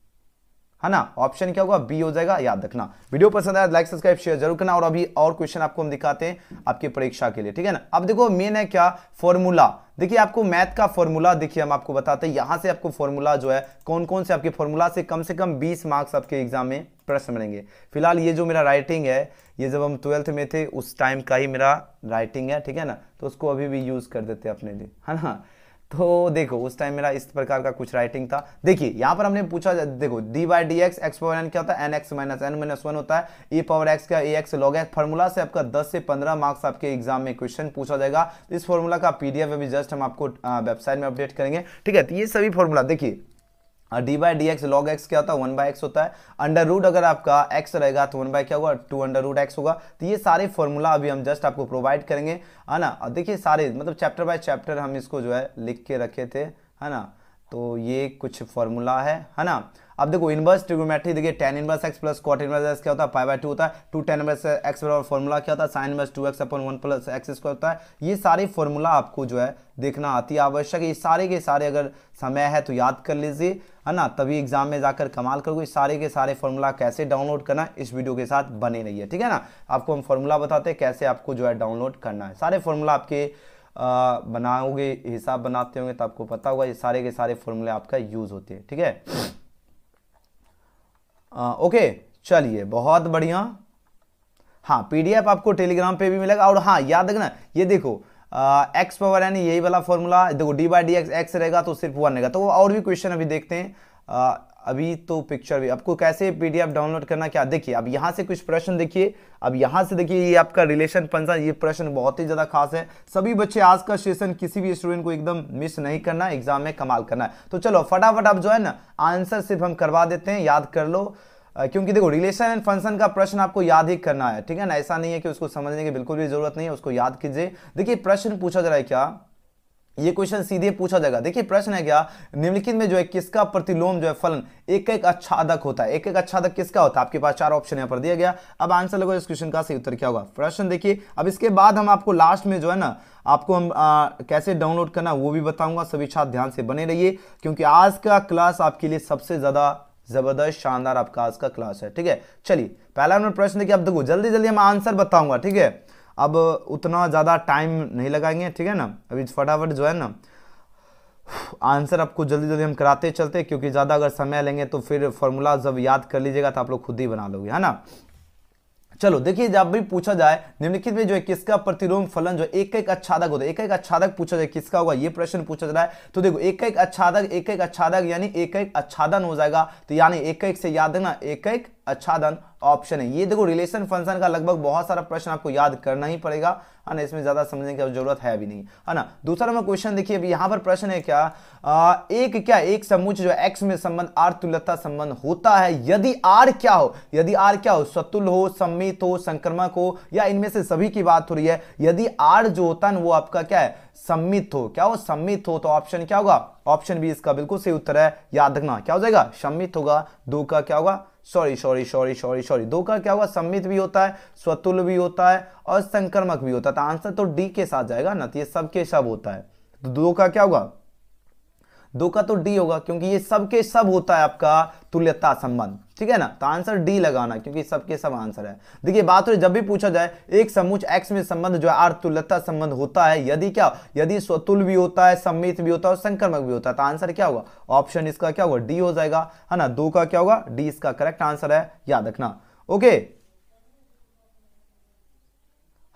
है ना ऑप्शन क्या होगा बी हो जाएगा याद रखना वीडियो पसंद आया लाइक सब्सक्राइब शेयर जरूर करना और अभी और क्वेश्चन आपको हम दिखाते हैं आपकी परीक्षा के लिए ठीक है ना अब देखो मेन है क्या फॉर्मूला देखिए आपको मैथ का फॉर्मूला देखिए हम आपको बताते हैं यहाँ से आपको फॉर्मूला जो है कौन कौन से आपके फॉर्मूला से कम से कम 20 मार्क्स आपके एग्जाम में प्रश्न बनेंगे फिलहाल ये जो मेरा राइटिंग है ये जब हम ट्वेल्थ में थे उस टाइम का ही मेरा राइटिंग है ठीक है ना तो उसको अभी भी यूज़ कर देते हैं अपने लिए है ना तो देखो उस टाइम मेरा इस प्रकार का कुछ राइटिंग था देखिए यहाँ पर हमने पूछा देखो d by D x x power n क्या होता है n x minus n minus one होता है ए पावर एक्स का a x log x formula से आपका 10 से 15 मार्क्स आपके एग्जाम में क्वेश्चन पूछा जाएगा इस फॉर्मूला का पीडीएफ अभी जस्ट हम आपको वेबसाइट में अपडेट करेंगे ठीक है तो ये सभी फॉर्मूला देखिए D by D x log x क्या होता है वन बाई एक्स होता है अंडर रूट अगर आपका एक्स रहेगा तो वन बाई क्या होगा टू अंडर रूट एक्स होगा तो ये सारे फॉर्मूला अभी हम जस्ट आपको प्रोवाइड करेंगे है हाँ ना देखिए सारे मतलब चैप्टर बाय चैप्टर हम इसको जो है लिख के रखे थे है हाँ ना तो ये कुछ फॉर्मूला है है हाँ ना अब देखो इनवर्स ट्रिगोमेट्री देखिए tan inverse x plus cot inverse x क्या होता है फाइव बाई टू होता है टू टेन इनवर्स एक्स बराबर फॉर्मूला क्या होता है sine inverse two x upon one plus x square होता है ये सारे फॉर्मूला आपको जो है देखना आती है आवश्यक ये सारे के सारे अगर समय है तो याद कर लीजिए है ना तभी एग्जाम में जाकर कमाल करोगे सारे के सारे फॉर्मूला कैसे डाउनलोड करना इस वीडियो के साथ बने रही ठीक है ना आपको हम फॉर्मूला बताते हैं कैसे आपको जो है डाउनलोड करना है सारे फॉर्मूला आपके बनाओगे हिसाब बनाते होंगे तो आपको पता होगा ये सारे के सारे फॉर्मूले आपका यूज़ होते हैं ठीक है आ, ओके चलिए बहुत बढ़िया हाँ पीडीएफ आपको टेलीग्राम पे भी मिलेगा और हाँ याद रखना ये देखो एक्स पावर यानी यही वाला फॉर्मूला देखो d by D x x रहेगा तो सिर्फ वन रहेगा तो और भी क्वेश्चन अभी देखते हैं अभी तो पिक्चर भी आपको कैसे पीडीएफ डाउनलोड करना क्या देखिए अब यहाँ से कुछ प्रश्न देखिए अब यहाँ से देखिए ये आपका रिलेशन पंसा ये प्रश्न बहुत ही ज़्यादा खास है सभी बच्चे आज का सेशन किसी भी स्टूडेंट को एकदम मिस नहीं करना एग्जाम में कमाल करना है तो चलो फटाफट आप जो है ना आंसर सिर्फ हम करवा देते हैं याद कर लो क्योंकि देखो रिलेशन एंड फंक्शन का प्रश्न आपको याद ही करना है ठीक है ना ऐसा नहीं है कि उसको समझने की बिल्कुल भी जरूरत नहीं है उसको याद कीजिए देखिए प्रश्न पूछा जा रहा है क्या ये क्वेश्चन सीधे पूछा जाएगा देखिए प्रश्न है क्या निम्नलिखित में जो है किसका प्रतिलोम जो है फलन एक एक अच्छादक होता है एक एक अच्छादक किसका होता है आपके पास चार ऑप्शन यहाँ पर दिया गया अब आंसर लगो इस क्वेश्चन का सही उत्तर क्या होगा प्रश्न देखिए अब इसके बाद हम आपको लास्ट में जो है ना आपको हम आ, कैसे डाउनलोड करना वो भी बताऊंगा सभी छात्र ध्यान से बने रहिए क्योंकि आज का क्लास आपके लिए सबसे ज्यादा जबरदस्त शानदार आपका आज का क्लास है ठीक है चलिए पहला नंबर प्रश्न देखिए अब देखो जल्दी जल्दी हम आंसर बताऊंगा ठीक है अब उतना ज़्यादा टाइम नहीं लगाएंगे ठीक है ना अभी फटाफट जो है ना आंसर आपको जल्दी जल्दी हम कराते चलते क्योंकि ज़्यादा अगर समय लेंगे तो फिर फॉर्मूला जब याद कर लीजिएगा तो आप लोग खुद ही बना लोगे है ना चलो देखिए जब भी पूछा जाए निम्नलिखित में जो है किसका प्रतिरोम फलन जो एक एक अच्छादक होता है एक एक अच्छादक पूछा जाए किसका होगा ये प्रश्न पूछा जा रहा है तो देखो एक एक अच्छादक एक एक अच्छादक यानी एक एक अच्छादन हो जाएगा तो यानी एक एक से याद है ना एक एक अच्छा धन ऑप्शन है ये देखो रिलेशन फंक्शन का लगभग बहुत सारा प्रश्न आपको याद करना ही पड़ेगा है ना इसमें ज़्यादा समझने की जरूरत है अभी नहीं है ना दूसरा मैं क्वेश्चन देखिए अभी यहाँ पर प्रश्न है क्या आ, एक क्या एक समूच जो एक्स में संबंध आर तुल्यता संबंध होता है यदि आर क्या हो यदि आर क्या हो सतुल हो सम्मित हो संक्रमक हो या इनमें से सभी की बात हो रही है यदि आर जो होता है वो आपका क्या है सम्मित हो क्या हो सम्मित हो तो ऑप्शन क्या होगा ऑप्शन बी इसका बिल्कुल सही उत्तर है याद रखना क्या हो जाएगा सम्मित होगा दो का क्या होगा sorry sorry sorry sorry sorry दो का क्या हुआ सम्मित भी होता है स्वतुल भी होता है और संक्रमक भी होता है तो आंसर तो डी के साथ जाएगा ना तो ये सब के सब होता है तो दो का क्या होगा दो का तो डी होगा क्योंकि ये सब के सब होता है आपका तुल्यता संबंध ठीक है ना तो आंसर डी लगाना क्योंकि सबके सब आंसर है देखिए बात हो जब भी पूछा जाए एक समूच एक्स में संबंध जो है आर्तुलता संबंध होता है यदि क्या यदि स्वतुल भी होता है सम्मित भी होता है और संक्रमक भी होता है तो आंसर क्या होगा ऑप्शन इसका क्या होगा डी हो जाएगा है ना दो का क्या होगा डी इसका करेक्ट आंसर है याद रखना ओके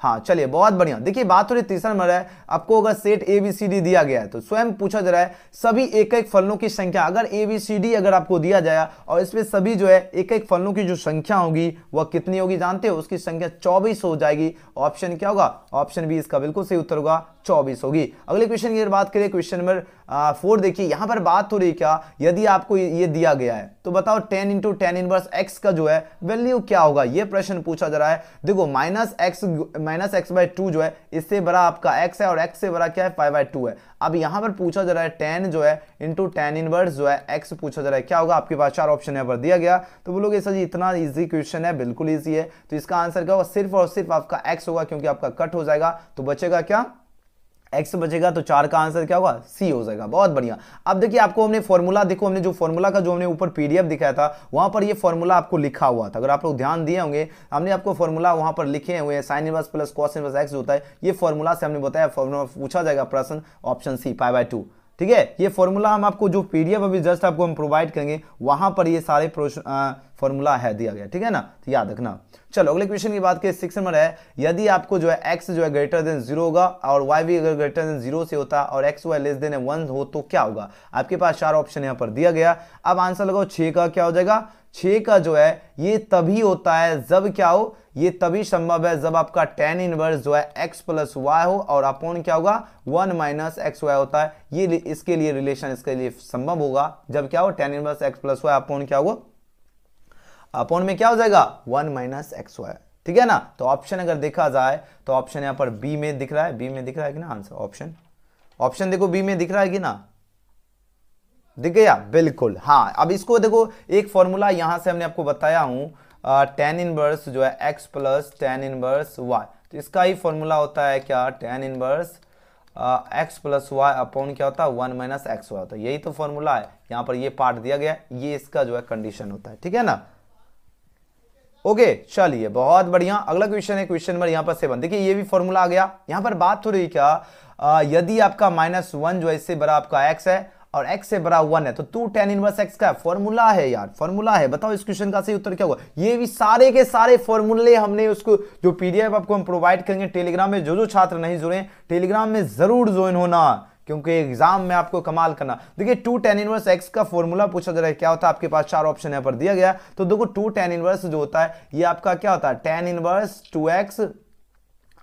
हाँ चलिए बहुत बढ़िया देखिए बात हो रही तीसरा नंबर है आपको अगर set A B C D दिया गया है तो स्वयं पूछा जा रहा है सभी एक एक फलनों की संख्या अगर ए बी सी डी अगर आपको दिया जाए और इसमें सभी जो है एक एक फलनों की जो संख्या होगी वह कितनी होगी जानते हो उसकी संख्या चौबीस हो जाएगी ऑप्शन क्या होगा ऑप्शन बी इसका बिल्कुल सही उत्तर होगा चौबीस होगी अगले क्वेश्चन की बात करें क्वेश्चन नंबर फोर देखिए यहां पर बात हो रही क्या यदि आपको ये दिया गया है तो बताओ tan into tan inverse x का जो है वैल्यू क्या होगा ये प्रश्न पूछा जा रहा है देखो minus x minus x by two जो है इससे बड़ा आपका एक्स है और एक्स से बड़ा क्या है फाइव बाय टू है अब यहां पर पूछा जा रहा है टेन जो है इंटू टेन इनवर्स जो है एक्स पूछा जा रहा है क्या होगा आपके पास चार ऑप्शन यहाँ पर दिया गया तो बोलोगे सर जी इतना ईजी क्वेश्चन है बिल्कुल ईजी है तो इसका आंसर क्या होगा सिर्फ और सिर्फ आपका एक्स होगा क्योंकि आपका कट हो जाएगा तो बचेगा क्या एक्स बचेगा तो चार का आंसर क्या होगा सी हो जाएगा बहुत बढ़िया अब देखिए आपको हमने फॉर्मूला देखो हमने जो फॉर्मूला का जो हमने ऊपर पीडीएफ दिखाया था वहां पर ये फॉर्मूला आपको लिखा हुआ था अगर आप लोग ध्यान दिए होंगे हमने आपको फॉर्मूला वहां पर लिखे हुए हैं sine inverse plus cos inverse x होता है ये फॉर्मूला से हमने बताया फॉर्मूला पूछा जाएगा प्रश्न option C five by two ठीक है ये फॉर्मूला हम आपको जो पीडीएफ अभी जस्ट आपको हम प्रोवाइड करेंगे वहां पर ये सारे फॉर्मूला है दिया गया ठीक है ना तो याद रखना चलो अगले क्वेश्चन की बात करें सिक्स नंबर है यदि आपको जो है एक्स जो है ग्रेटर देन जीरो होगा और वाई भी अगर ग्रेटर देन जीरो से होता और x y less than one हो तो क्या होगा आपके पास चार ऑप्शन यहाँ पर दिया गया अब आंसर लगाओ छे का क्या हो जाएगा छे का जो है ये तभी होता है जब क्या हो ये तभी संभव है जब आपका टेन इनवर्स जो है एक्स प्लस वाई हो और अपॉन क्या होगा वन माइनस एक्स वाई होता है ये इसके लिए रिलेशन इसके लिए संभव होगा जब क्या हो tan inverse x plus Y upon क्या होगा अपॉन में क्या हो जाएगा वन माइनस एक्स वाई ठीक है ना तो ऑप्शन अगर देखा जाए तो ऑप्शन यहां पर बी में दिख रहा है बी में दिख रहा है कि ना आंसर ऑप्शन ऑप्शन देखो बी में दिख रहा है कि ना दिख गया बिल्कुल हाँ अब इसको देखो एक फॉर्मूला यहां से हमने आपको बताया हूं टेन uh, इनवर्स जो है x plus tan inverse y तो इसका ही फॉर्मूला होता है क्या tan inverse x plus Y upon क्या होता है वन माइनस एक्स वाई होता है यही तो फॉर्मूला है यहां पर ये पार्ट दिया गया ये इसका जो है कंडीशन होता है ठीक है ना ओके okay, चलिए बहुत बढ़िया अगला क्वेश्चन है क्वेश्चन नंबर यहां पर सेवन देखिए ये भी फॉर्मूला आ गया यहां पर बात हो रही क्या आ, uh, यदि आपका माइनस वन जो है इससे बड़ा आपका एक्स है और x से बड़ा वन है तो टू टेन इनवर्स एक्स का फॉर्मूला है यार फॉर्मूला है बताओ इस क्वेश्चन का सही उत्तर क्या होगा ये भी सारे के सारे फॉर्मूले हमने उसको जो पीडीएफ आपको हम प्रोवाइड करेंगे टेलीग्राम में जो जो छात्र नहीं जुड़े टेलीग्राम में जरूर ज्वाइन होना क्योंकि एग्जाम में आपको कमाल करना देखिए टू टेन इनवर्स एक्स का फॉर्मूला पूछा जा रहा है क्या होता है आपके पास चार ऑप्शन यहां पर दिया गया तो देखो टू टेन इनवर्स जो होता है ये आपका क्या होता है tan inverse two x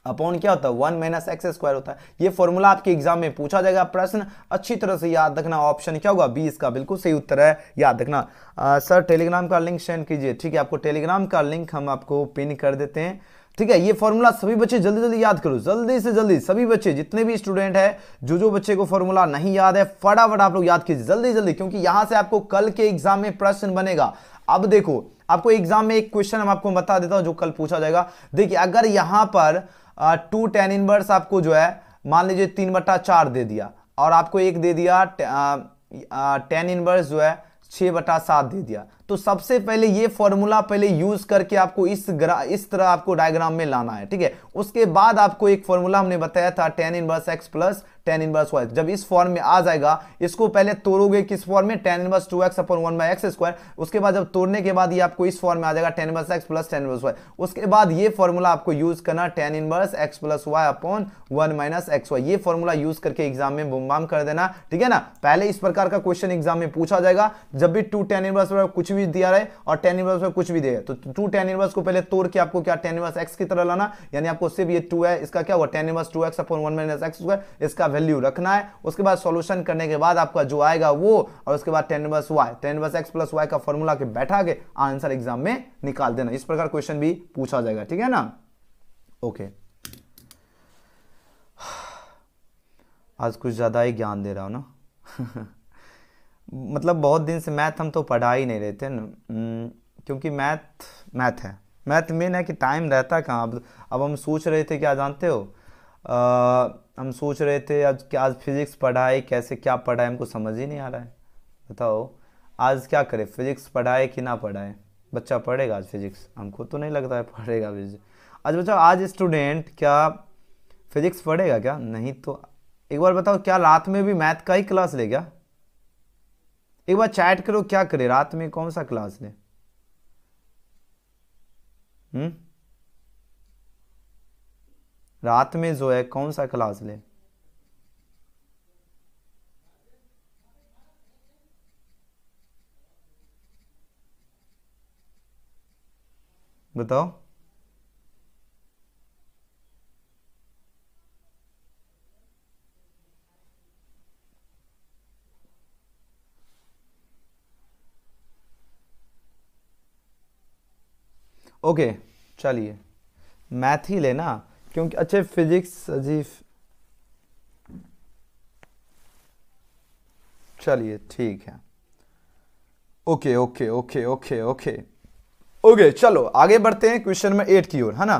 upon क्या होता है वन माइनस एक्स स्क्वायर होता है ये फॉर्मूला आपके एग्जाम में पूछा जाएगा प्रश्न अच्छी तरह से याद रखना ऑप्शन क्या होगा बी इसका बिल्कुल सही उत्तर है याद रखना सर टेलीग्राम का लिंक सेंड कीजिए ठीक है आपको टेलीग्राम का लिंक हम आपको पिन कर देते हैं ठीक है ये फॉर्मूला सभी बच्चे जल्दी जल्दी याद करो जल्दी से जल्दी सभी बच्चे जितने भी स्टूडेंट है जो जो बच्चे को फॉर्मूला नहीं याद है फटाफट आप लोग याद कीजिए जल्दी जल्दी क्योंकि यहां से आपको कल के एग्जाम में प्रश्न बनेगा अब देखो आपको एग्जाम में एक क्वेश्चन हम आपको बता देता हूं जो कल पूछा जाएगा देखिए अगर यहां पर टू टेन इनवर्स आपको जो है मान लीजिए तीन बट्टा चार दे दिया और आपको एक दे दिया टेन इनवर्स जो है छः बटा सात दे दिया तो सबसे पहले ये फॉर्मूला पहले यूज करके आपको इस ग्रा इस तरह आपको डायग्राम में लाना है ठीक है उसके बाद आपको एक फॉर्मूला हमने बताया था tan inverse x plus tan inverse y जब इस फॉर्म में आ जाएगा इसको पहले तोड़ोगे किस फॉर्म में tan inverse two x upon one by x square उसके बाद जब तोड़ने के बाद ये आपको इस फॉर्म में आ जाएगा tan inverse x plus tan inverse y उसके बाद ये फॉर्मूला आपको यूज करना tan inverse x plus Y upon one minus x y ये फॉर्मूला यूज करके एग्जाम में बुमबाम कर देना ठीक है ना पहले इस प्रकार का क्वेश्चन एग्जाम में पूछा जाएगा जब भी टू टेन इनवर्स पर कुछ भी दिया रहे और टेन इनवर्स पर कुछ भी दे तो टू टेन इनवर्स को पहले तोड़ के आपको क्या टेन इनवर्स एक्स की तरह लाना यानी आपको सिर्फ ये टू है इसका क्या हुआ tan inverse two x upon one minus x square इसका वैल्यू रखना है उसके बाद सॉल्यूशन करने के बाद आपका जो आएगा वो और उसके बाद टेन बस वाई टेन बस एक्स प्लस वाई का फॉर्मूला के बैठा के आंसर एग्जाम में निकाल देना इस प्रकार क्वेश्चन भी पूछा जाएगा ठीक है ना ओके आज कुछ ज़्यादा ही ज्ञान दे रहा हूँ ना *laughs* मतलब बहुत दिन से मैथ हम तो पढ़ा ही नहीं रहे थे न हम्म, क्योंकि मैथ मैथ है मैथ मेन है कि टाइम रहता कहाँ अब अब हम सोच रहे थे क्या जानते हो हम सोच रहे थे आज क्या आज फिज़िक्स पढ़ाए कैसे क्या पढ़ाए हमको समझ ही नहीं आ रहा है बताओ आज क्या करें फिज़िक्स पढ़ाए कि ना पढ़ाए बच्चा पढ़ेगा आज फिज़िक्स हमको तो नहीं लगता है पढ़ेगा फिजिक्स आज बच्चा आज स्टूडेंट क्या फिज़िक्स पढ़ेगा क्या नहीं तो एक बार बताओ क्या रात में भी मैथ का ही क्लास ले गया एक बार चैट करो क्या करे रात में कौन सा क्लास ले हम्म रात में जो है कौन सा क्लास लें बताओ ओके चलिए मैथ ही लेना क्योंकि अच्छे फिजिक्स अजीब चलिए ठीक है okay okay okay okay okay okay चलो आगे बढ़ते हैं क्वेश्चन नंबर एट की ओर है ना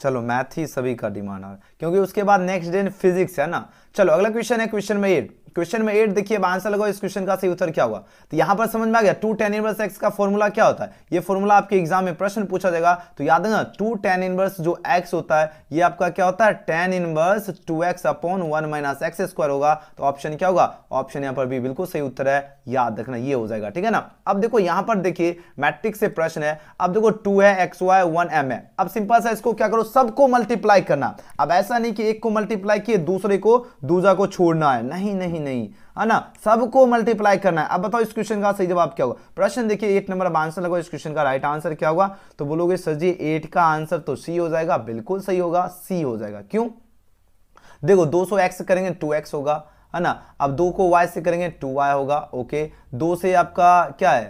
चलो मैथ ही सभी का डिमांड आ क्योंकि उसके बाद नेक्स्ट डे फिजिक्स है ना चलो अगला क्वेश्चन है क्वेश्चन में एट क्वेश्चन में एट देखिए आंसर लगाओ इस क्वेश्चन का सही उत्तर क्या हुआ तो यहां पर समझ में आ गया टू टेन इनवर्स एक्स का फॉर्मूला क्या होता है ये फॉर्मूला आपके एग्जाम में प्रश्न पूछा जाएगा तो याद है ना टू टेन इनवर्स जो एक्स होता है ये आपका क्या होता है tan inverse two x upon one minus x square होगा तो ऑप्शन क्या होगा ऑप्शन यहाँ पर भी बिल्कुल सही उत्तर है याद रखना ये हो जाएगा ठीक है ना अब देखो यहाँ पर देखिए मैट्रिक से प्रश्न है अब देखो टू है एक्स वाई वन एम है अब सिंपल सा इसको क्या करो सबको मल्टीप्लाई करना अब ऐसा नहीं कि एक को मल्टीप्लाई किए दूसरे को दूसरा को छोड़ना है नहीं नहीं नहीं है ना सबको मल्टीप्लाई करना है अब बताओ इस क्वेश्चन का सही जवाब क्या होगा प्रश्न देखिए एट नंबर आंसर लगा इस क्वेश्चन का राइट आंसर क्या होगा तो बोलोगे सर जी एट का आंसर तो सी हो जाएगा बिल्कुल सही होगा सी हो जाएगा क्यों देखो 200x करेंगे 2x होगा है ना अब दो को वाई से करेंगे 2y होगा ओके दो से आपका क्या है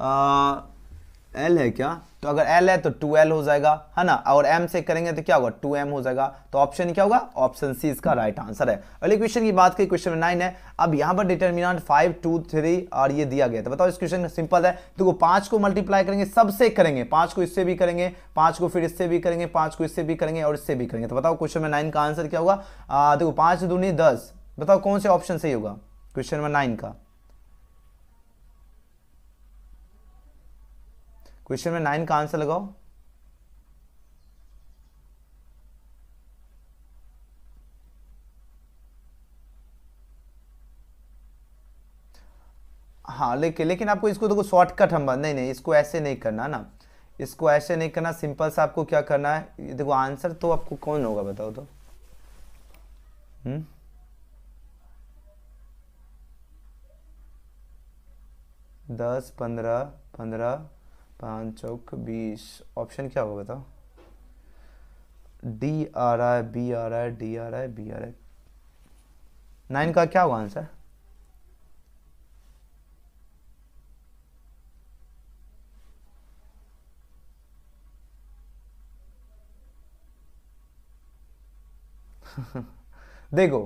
आ, l है क्या तो अगर एल है तो टू एल हो जाएगा है ना और एम से करेंगे तो क्या होगा टू एम हो जाएगा तो ऑप्शन क्या होगा ऑप्शन सी इसका राइट आंसर है अगले क्वेश्चन की बात करें क्वेश्चन नाइन है अब यहां पर डिटर्मिनाट फाइव टू थ्री और ये दिया गया तो बताओ इस क्वेश्चन सिंपल है तो वो पांच को मल्टीप्लाई करेंगे सबसे करेंगे पांच को इससे भी करेंगे पांच को फिर इससे भी करेंगे पांच को इससे भी करेंगे और इससे भी करेंगे तो बताओ क्वेश्चन में नाइन का आंसर क्या होगा देखो पांच दूनी दस बताओ कौन से ऑप्शन सही होगा क्वेश्चन नंबर नाइन का क्वेश्चन में नाइन का आंसर लगाओ हाँ लेकिन लेकिन आपको इसको देखो तो शॉर्टकट हम नहीं नहीं इसको ऐसे नहीं करना ना इसको ऐसे नहीं करना सिंपल सा आपको क्या करना है देखो आंसर तो आपको कौन होगा बताओ तो हम्म? दस पंद्रह पंद्रह पाँच चौक बीस ऑप्शन क्या होगा बताओ डी आ रहा है बी आ रहा है डी आ रहा है बी आ रहा है नाइन का क्या होगा आंसर *laughs* देखो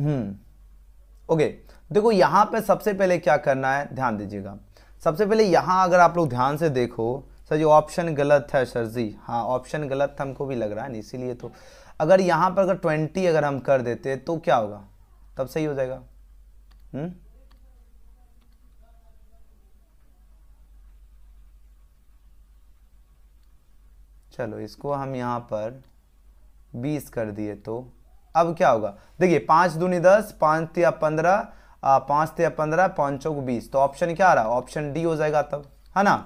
हम्म ओके देखो यहाँ पे सबसे पहले क्या करना है ध्यान दीजिएगा सबसे पहले यहाँ अगर आप लोग ध्यान से देखो सर जो ऑप्शन गलत है सर जी हाँ ऑप्शन गलत हमको भी लग रहा है ना इसीलिए तो अगर यहाँ पर अगर ट्वेंटी अगर हम कर देते तो क्या होगा तब सही हो जाएगा हुँ? हम्म? चलो इसको हम यहाँ पर बीस कर दिए तो अब क्या होगा देखिए पाँच दूनी दस पाँच या पंद्रह पाँच थे पंद्रह पाँच को बीस तो ऑप्शन क्या आ रहा है ऑप्शन डी हो जाएगा तब है ना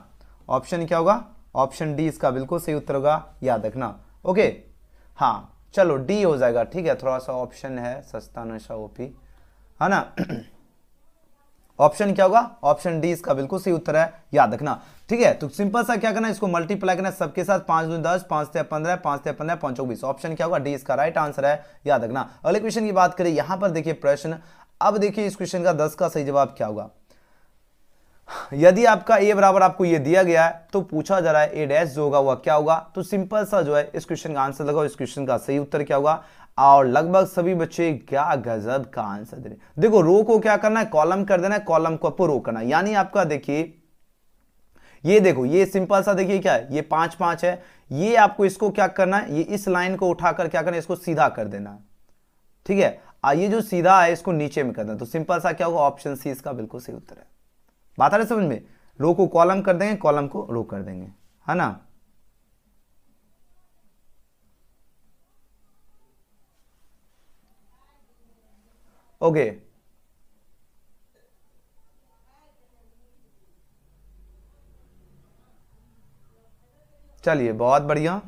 ऑप्शन क्या होगा ऑप्शन डी इसका बिल्कुल सही उत्तर होगा याद रखना ओके हाँ चलो डी हो जाएगा ठीक है थोड़ा सा ऑप्शन है सस्ता नशा ओपी है ना ऑप्शन *clears throat* क्या होगा ऑप्शन डी इसका बिल्कुल सही उत्तर है याद रखना ठीक है तो सिंपल सा क्या करना इसको मल्टीप्लाई करना सबके साथ पांच दो दस पांच थे पंद्रह पांच से पंद्रह पांच बीस ऑप्शन क्या होगा डी इसका राइट आंसर है याद रखना अगले क्वेश्चन की बात करें यहां पर देखिए प्रश्न अब देखिए इस क्वेश्चन का दस का सही जवाब क्या होगा यदि आपका ए बराबर आपको ये दिया गया है तो पूछा जा रहा है ए डैश जो होगा वह क्या होगा तो सिंपल सा जो है इस क्वेश्चन का आंसर लगाओ इस क्वेश्चन का सही उत्तर क्या होगा और लगभग सभी बच्चे क्या गजब का आंसर दे रहे देखो रो को क्या करना है कॉलम कर देना है कॉलम को आपको रो करना है यानी आपका देखिए ये देखो ये सिंपल सा देखिए क्या है ये पांच पांच है ये आपको इसको क्या करना है ये इस लाइन को उठाकर क्या करना है इसको सीधा कर देना ठीक है आइए जो सीधा है इसको नीचे में कर दें तो सिंपल सा क्या होगा ऑप्शन सी इसका बिल्कुल सही उत्तर है बात आ रही समझ में रो को कॉलम कर देंगे कॉलम को रो कर देंगे है ना ओके चलिए बहुत बढ़िया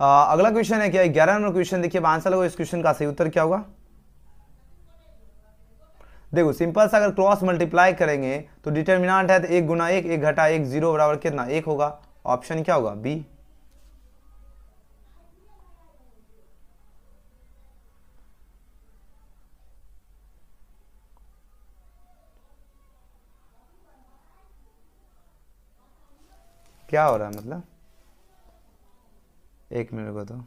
आ, अगला क्वेश्चन है क्या ग्यारह नंबर क्वेश्चन देखिए आंसर लगाओ इस क्वेश्चन का सही उत्तर क्या होगा देखो सिंपल से अगर क्रॉस मल्टीप्लाई करेंगे तो डिटर्मिनाट है तो एक गुना एक एक घटा एक जीरो बराबर कितना एक होगा ऑप्शन क्या होगा बी क्या हो रहा है मतलब एक मिनट को दो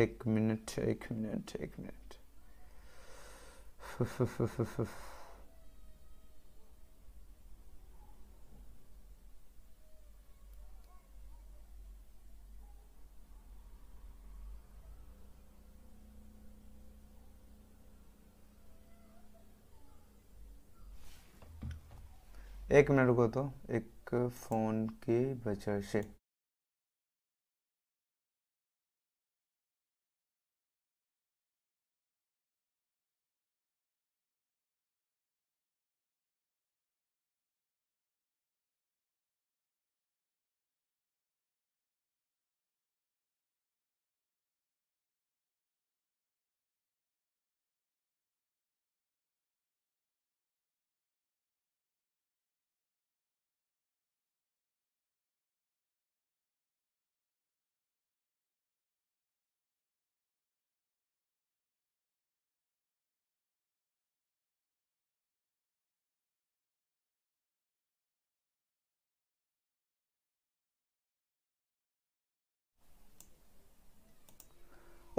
एक मिनट एक मिनट एक मिनट एक मिनट रुको तो एक फ़ोन की वजह से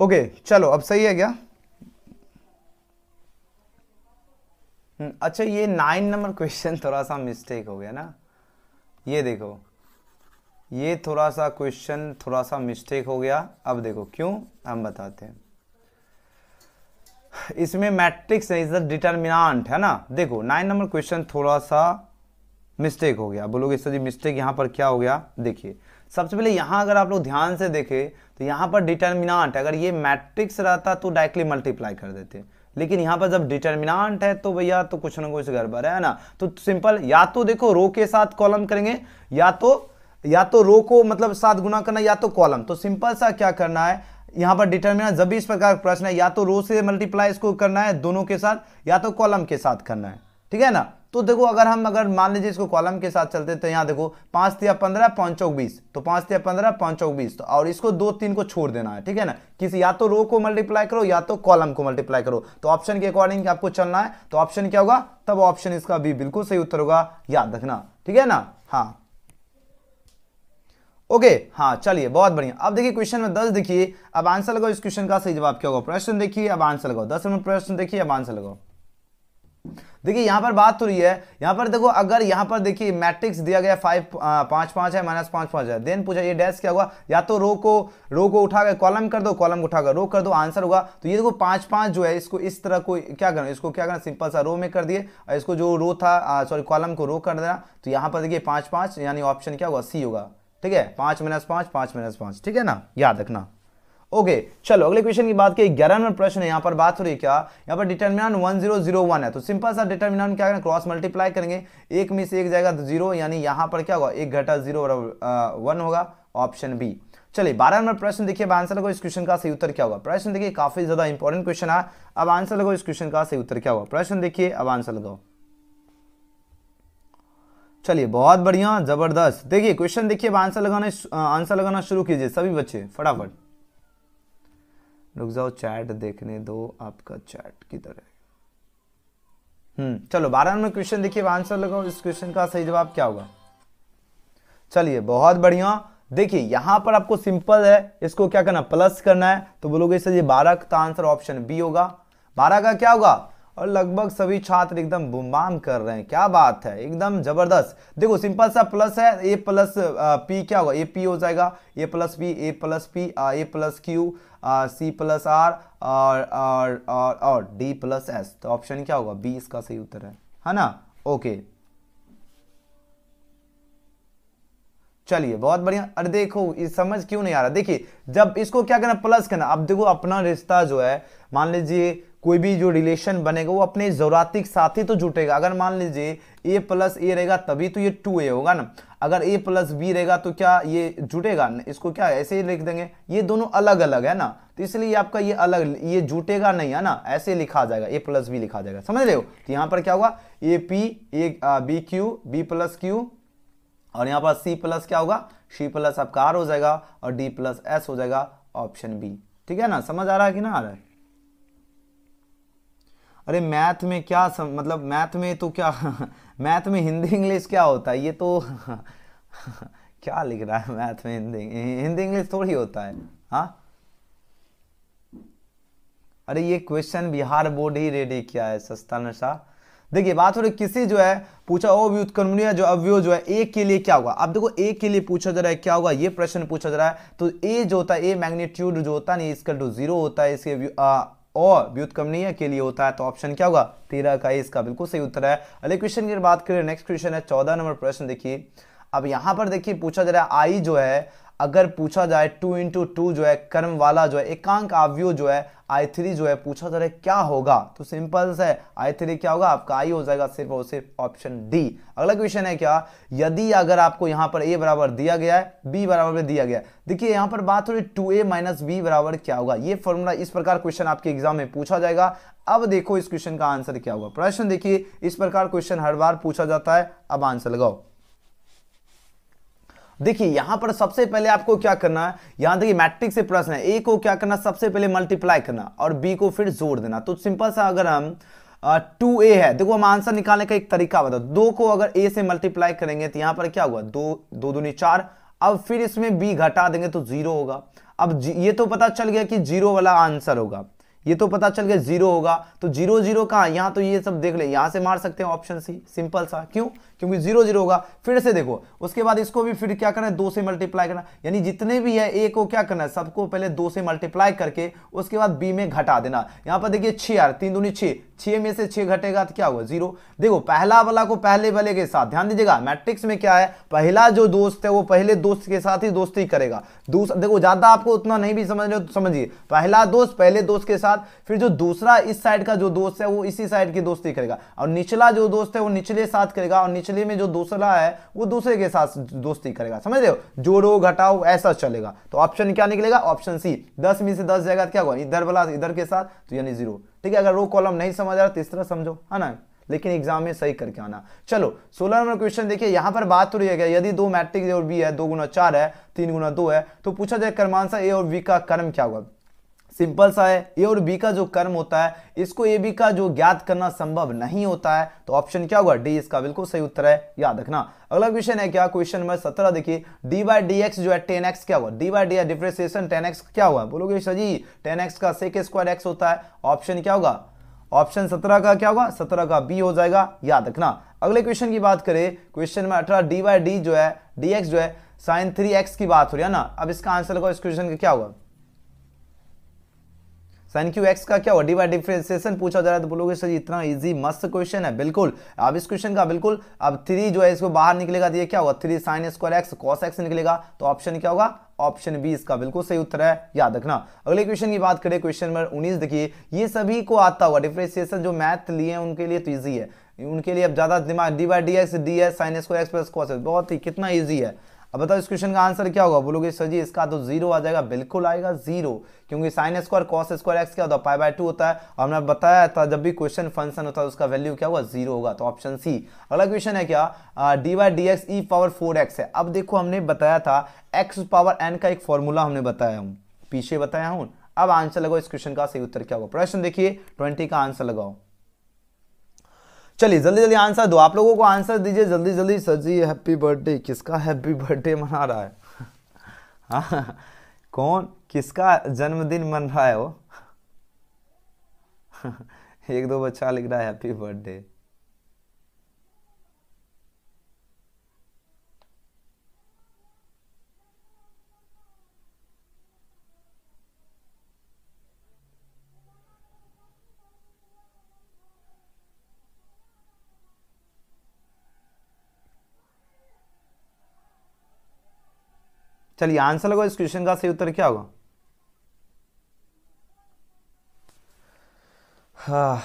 ओके चलो अब सही है क्या हम्म, अच्छा ये नाइन नंबर क्वेश्चन थोड़ा सा मिस्टेक हो गया ना ये देखो ये थोड़ा सा क्वेश्चन थोड़ा सा मिस्टेक हो गया अब देखो क्यों हम बताते हैं इसमें मैट्रिक्स है द डिटर्मिनांट है ना देखो नाइन नंबर क्वेश्चन थोड़ा सा मिस्टेक हो गया बोलोगे सर जी मिस्टेक यहां पर क्या हो गया देखिए सबसे पहले यहाँ अगर आप लोग ध्यान से देखें तो यहाँ पर डिटर्मिनाट अगर ये मैट्रिक्स रहता तो डायरेक्टली मल्टीप्लाई कर देते लेकिन यहाँ पर जब डिटर्मिनाट है तो भैया तो कुछ ना कुछ गड़बड़ है ना तो सिंपल या तो देखो रो के साथ कॉलम करेंगे या तो या तो रो को मतलब साथ गुना करना या तो कॉलम तो सिंपल सा क्या करना है यहाँ पर डिटर्मिनाट जब भी इस प्रकार का प्रश्न है या तो रो से मल्टीप्लाई इसको करना है दोनों के साथ या तो कॉलम के साथ करना है ठीक है ना तो देखो अगर हम अगर मान लीजिए इसको कॉलम के साथ चलते तो यहाँ देखो पांच तिया पंद्रह पांच चौक बीस तो पांच तिया पंद्रह पांच चौक बीस तो और इसको दो तीन को छोड़ देना है ठीक है ना किसी या तो रो को मल्टीप्लाई करो या तो कॉलम को मल्टीप्लाई करो तो ऑप्शन के अकॉर्डिंग आपको चलना है तो ऑप्शन क्या होगा तब ऑप्शन इसका भी बिल्कुल सही उत्तर होगा याद रखना ठीक है ना हाँ ओके okay, हाँ चलिए बहुत बढ़िया अब देखिए क्वेश्चन में दस देखिए अब आंसर लगाओ इस क्वेश्चन का सही जवाब क्या होगा प्रश्न देखिए अब आंसर लगाओ दस नंबर प्रश्न देखिए अब आंसर लगाओ देखिए यहां पर बात हो रही है यहां पर देखो अगर यहां पर देखिए मैट्रिक्स दिया गया फाइव पांच पांच है माइनस पांच पांच है देन पूछा ये डैश क्या हुआ या तो रो को रो को उठा कर कॉलम कर दो कॉलम को उठा कर रो कर दो आंसर होगा तो ये देखो पांच पांच जो है इसको इस तरह को क्या करना इसको क्या करना सिंपल सा रो में कर दिए और इसको जो रो था सॉरी कॉलम को रो कर देना तो यहां पर देखिए पांच पांच यानी ऑप्शन क्या होगा सी होगा ठीक है पांच माइनस पांच पांच माइनस पांच ठीक है ना याद रखना ओके चलो अगले क्वेश्चन की बात की ग्यारह नंबर प्रश्न है यहाँ पर बात हो रही है क्या यहाँ पर determinant one zero zero one है तो सिंपल सा डिटर्मिनाट क्या करें क्रॉस मल्टीप्लाई करेंगे एक में से एक जाएगा तो जीरो यानी यहाँ पर क्या होगा एक घटा जीरो वन होगा ऑप्शन बी चलिए बारह नंबर प्रश्न देखिए अब आंसर लगो इस क्वेश्चन का सही उत्तर क्या होगा प्रश्न देखिए काफी ज्यादा इंपॉर्टेंट क्वेश्चन है अब आंसर लगो इस क्वेश्चन का सही उत्तर क्या होगा प्रश्न देखिए अब आंसर लगाओ चलिए बहुत बढ़िया जबरदस्त देखिए क्वेश्चन देखिए अब आंसर लगाना आंसर लगाना शुरू कीजिए सभी बच्चे फटाफट रुक जाओ चैट देखने दो आपका चैट किधर है हम्म चलो बारह नंबर क्वेश्चन देखिए आंसर लगाओ इस क्वेश्चन का सही जवाब क्या होगा चलिए बहुत बढ़िया देखिए यहां पर आपको सिंपल है इसको क्या करना प्लस करना है तो बोलोगे सर ये बारह का आंसर ऑप्शन बी होगा बारह का क्या होगा और लगभग सभी छात्र एकदम बुमबाम कर रहे हैं क्या बात है एकदम जबरदस्त देखो सिंपल सा प्लस है ए प्लस पी क्या होगा ए पी हो जाएगा A plus B A plus P A plus Q C plus R और और और और डी प्लस एस तो ऑप्शन क्या होगा बी इसका सही उत्तर है है ना ओके चलिए बहुत बढ़िया अरे देखो ये समझ क्यों नहीं आ रहा देखिए जब इसको क्या करना प्लस करना अब देखो अपना रिश्ता जो है मान लीजिए कोई भी जो रिलेशन बनेगा वो अपने साथ ही तो जुटेगा अगर मान लीजिए ए प्लस ए रहेगा तभी तो ये टू ए होगा ना अगर ए प्लस बी रहेगा तो क्या ये जुटेगा इसको क्या ऐसे ही लिख देंगे ये दोनों अलग अलग है ना तो इसलिए आपका ये अलग ये जुटेगा नहीं है ना ऐसे लिखा जाएगा ए प्लस बी लिखा जाएगा समझ रहे हो तो यहां पर क्या होगा A P A B Q B plus Q और यहाँ पर सी प्लस क्या होगा सी प्लस आपका आर हो जाएगा और डी प्लस एस हो जाएगा ऑप्शन बी ठीक है ना समझ आ रहा है कि ना आ रहा है अरे मैथ में क्या सम, मतलब मैथ में तो क्या *laughs* मैथ में हिंदी इंग्लिश क्या होता है ये तो *laughs* क्या लिख रहा है मैथ में हिंदी हिंदी इंग्लिश थोड़ी होता है हाँ अरे ये क्वेश्चन बिहार बोर्ड ही रेडी किया है सस्ता नशा देखिए बात हो रही किसी जो है पूछा अव्यूत कन्वनिया जो अव्यो जो है ए के लिए क्या होगा अब देखो ए के लिए पूछा जा रहा है क्या होगा ये प्रश्न पूछा जा रहा है तो ए जो होता है ए मैग्नीट्यूड जो होता है ना इसका जो जीरो होता है इसके और व्युतकमनीय के लिए होता है तो ऑप्शन क्या होगा तेरह का इसका बिल्कुल सही उत्तर है अगले क्वेश्चन की बात करें नेक्स्ट क्वेश्चन है चौदह नंबर प्रश्न देखिए अब यहां पर देखिए पूछा जा रहा है आई जो है अगर पूछा जाए टू इंटू टू जो है कर्म वाला जो है एकांक आवयु जो है आई थ्री जो है पूछा जा रहा है क्या होगा तो सिंपल से आई थ्री क्या होगा आपका आई हो जाएगा सिर्फ और सिर्फ ऑप्शन डी अगला क्वेश्चन है क्या यदि अगर आपको यहां पर ए बराबर दिया गया है बी बराबर में दिया गया देखिए यहां पर बात हो रही टू ए माइनस बी बराबर क्या होगा ये फॉर्मूला इस प्रकार क्वेश्चन आपके एग्जाम में पूछा जाएगा अब देखो इस क्वेश्चन का आंसर क्या होगा प्रश्न देखिए इस प्रकार क्वेश्चन हर बार पूछा जाता है अब आंसर लगाओ देखिए यहां पर सबसे पहले आपको क्या करना है यहां देखिए मैट्रिक से प्रश्न है ए को क्या करना सबसे पहले मल्टीप्लाई करना और बी को फिर जोड़ देना तो सिंपल सा अगर हम टू ए है देखो हम आंसर निकालने का एक तरीका बताओ दो को अगर ए से मल्टीप्लाई करेंगे तो यहां पर क्या हुआ दो दो दूनी चार अब फिर इसमें बी घटा देंगे तो जीरो होगा अब ये तो पता चल गया कि जीरो वाला आंसर होगा ये तो पता चल गया जीरो होगा तो जीरो जीरो कहां यहां तो ये सब देख ले यहां से मार सकते हैं ऑप्शन सी सिंपल सा क्यों क्योंकि जीरो जीरो होगा फिर से देखो उसके बाद इसको भी फिर क्या करना है दो से मल्टीप्लाई करना यानी जितने भी है ए को क्या करना है सबको पहले दो से मल्टीप्लाई करके उसके बाद बी में घटा देना यहां पर देखिए छः यार तीन दूनी छः छः में से छः घटेगा तो क्या होगा जीरो देखो पहला वाला को पहले वाले के साथ ध्यान दीजिएगा मैट्रिक्स में क्या है पहला जो दोस्त है वो पहले दोस्त के साथ ही दोस्ती करेगा दूसरा देखो ज़्यादा आपको उतना नहीं भी समझ लो तो समझिए पहला दोस्त पहले दोस्त के साथ फिर जो दूसरा इस साइड का जो दोस्त है वो इसी साइड की दोस्ती करेगा और निचला जो दोस्त है वो निचले साथ करेगा और निचले पिछले में जो दूसरा है वो दूसरे के साथ दोस्ती करेगा समझ रहे हो जोड़ो घटाओ ऐसा चलेगा तो ऑप्शन क्या निकलेगा ऑप्शन सी दस में से दस जाएगा तो क्या होगा इधर वाला इधर के साथ तो यानी जीरो ठीक है अगर रो कॉलम नहीं समझ आ रहा तो इस तरह समझो है ना लेकिन एग्जाम में सही करके आना चलो सोलह नंबर क्वेश्चन देखिए यहां पर बात हो रही है यदि दो मैट्रिक और बी है दो गुना चार है तीन गुना दो है तो पूछा जाए कर्मांसा ए और बी का कर्म क्या होगा सिंपल सा है ए और बी का जो कर्म होता है इसको ए बी का जो ज्ञात करना संभव नहीं होता है तो ऑप्शन क्या होगा डी इसका बिल्कुल सही उत्तर है याद रखना अगला क्वेश्चन है क्या क्वेश्चन नंबर सत्रह देखिए डी बाई डी एक्स जो है टेन एक्स क्या हुआ D by D differentiation tan x क्या हुआ बोलोगे सर जी टेन एक्स का सेक स्क्वायर एक्स होता है ऑप्शन क्या होगा ऑप्शन सत्रह का क्या होगा सत्रह का बी हो जाएगा याद रखना अगले क्वेश्चन की बात करें क्वेश्चन नंबर अठारह डी बाई डी जो है डी एक्स जो है साइन थ्री एक्स की बात हो रही है ना अब इसका आंसर होगा इस क्वेश्चन का क्या होगा साइन क्यू एक्स का क्या हुआ डिवाइड डिफ्रेंसिएशन पूछा जा रहा है तो बोलोगे सर इतना इजी मस्त क्वेश्चन है बिल्कुल अब इस क्वेश्चन का बिल्कुल अब थ्री जो है इसको बाहर निकलेगा तो ये क्या होगा three sine square x cos x निकलेगा तो ऑप्शन क्या होगा ऑप्शन बी इसका बिल्कुल सही उत्तर है याद रखना अगले क्वेश्चन की बात करें क्वेश्चन नंबर उन्नीस देखिए ये सभी को आता हुआ डिफ्रेंसिएशन जो मैथ लिए हैं उनके लिए तो ईजी है उनके लिए अब ज्यादा दिमाग D by D x D S sine square x plus cos बहुत ही कितना ईजी है अब बताओ इस क्वेश्चन का आंसर क्या होगा बोलोगे सर जी इसका तो जीरो आ जाएगा बिल्कुल आएगा जीरो क्योंकि sine square cos square x क्या होता है पाई बाय टू होता है और हमने बताया था जब भी क्वेश्चन फंक्शन होता है उसका वैल्यू क्या होगा जीरो होगा तो ऑप्शन सी अगला क्वेश्चन है क्या D y D x e power four x है अब देखो हमने बताया था एक्स पावर एन का एक फॉर्मूला हमने बताया हूँ पीछे बताया हूँ अब आंसर लगाओ इस क्वेश्चन का सही उत्तर क्या होगा प्रश्न देखिए ट्वेंटी का आंसर लगाओ चलिए जल्दी जल्दी आंसर दो आप लोगों को आंसर दीजिए जल्दी जल्दी सर जी हैप्पी बर्थडे किसका हैप्पी बर्थडे मना रहा है हाँ, कौन किसका जन्मदिन मन रहा है वो *laughs* एक दो बच्चा लिख रहा है हैप्पी बर्थडे चलिए आंसर लगाओ इस क्वेश्चन का सही उत्तर क्या होगा हाँ।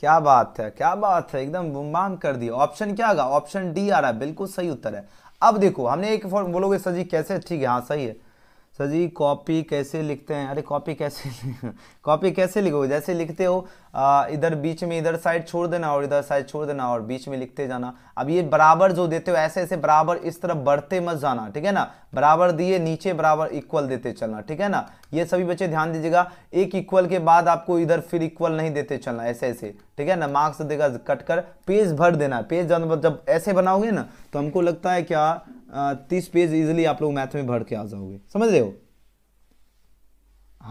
क्या बात है क्या बात है एकदम बुमबाम कर दिया ऑप्शन क्या होगा ऑप्शन डी आ रहा है बिल्कुल सही उत्तर है अब देखो हमने एक फॉर्म बोलोगे सर जी कैसे ठीक है हाँ सही है सर जी कॉपी कैसे लिखते हैं अरे कॉपी कैसे कॉपी *laughs* कैसे लिखोगे जैसे लिखते हो इधर बीच में इधर साइड छोड़ देना और इधर साइड छोड़ देना और बीच में लिखते जाना अब ये बराबर जो देते हो ऐसे ऐसे बराबर इस तरफ बढ़ते मत जाना ठीक है ना बराबर दिए नीचे बराबर इक्वल देते चलना ठीक है ना ये सभी बच्चे ध्यान दीजिएगा एक इक्वल के बाद आपको इधर फिर इक्वल नहीं देते चलना ऐसे ऐसे ठीक है ना मार्क्स देगा कट कर पेज भर देना पेज जब ऐसे बनाओगे ना तो हमको लगता है क्या तीस पेज इजिली आप लोग मैथ में भर के आ जाओगे समझ रहे हो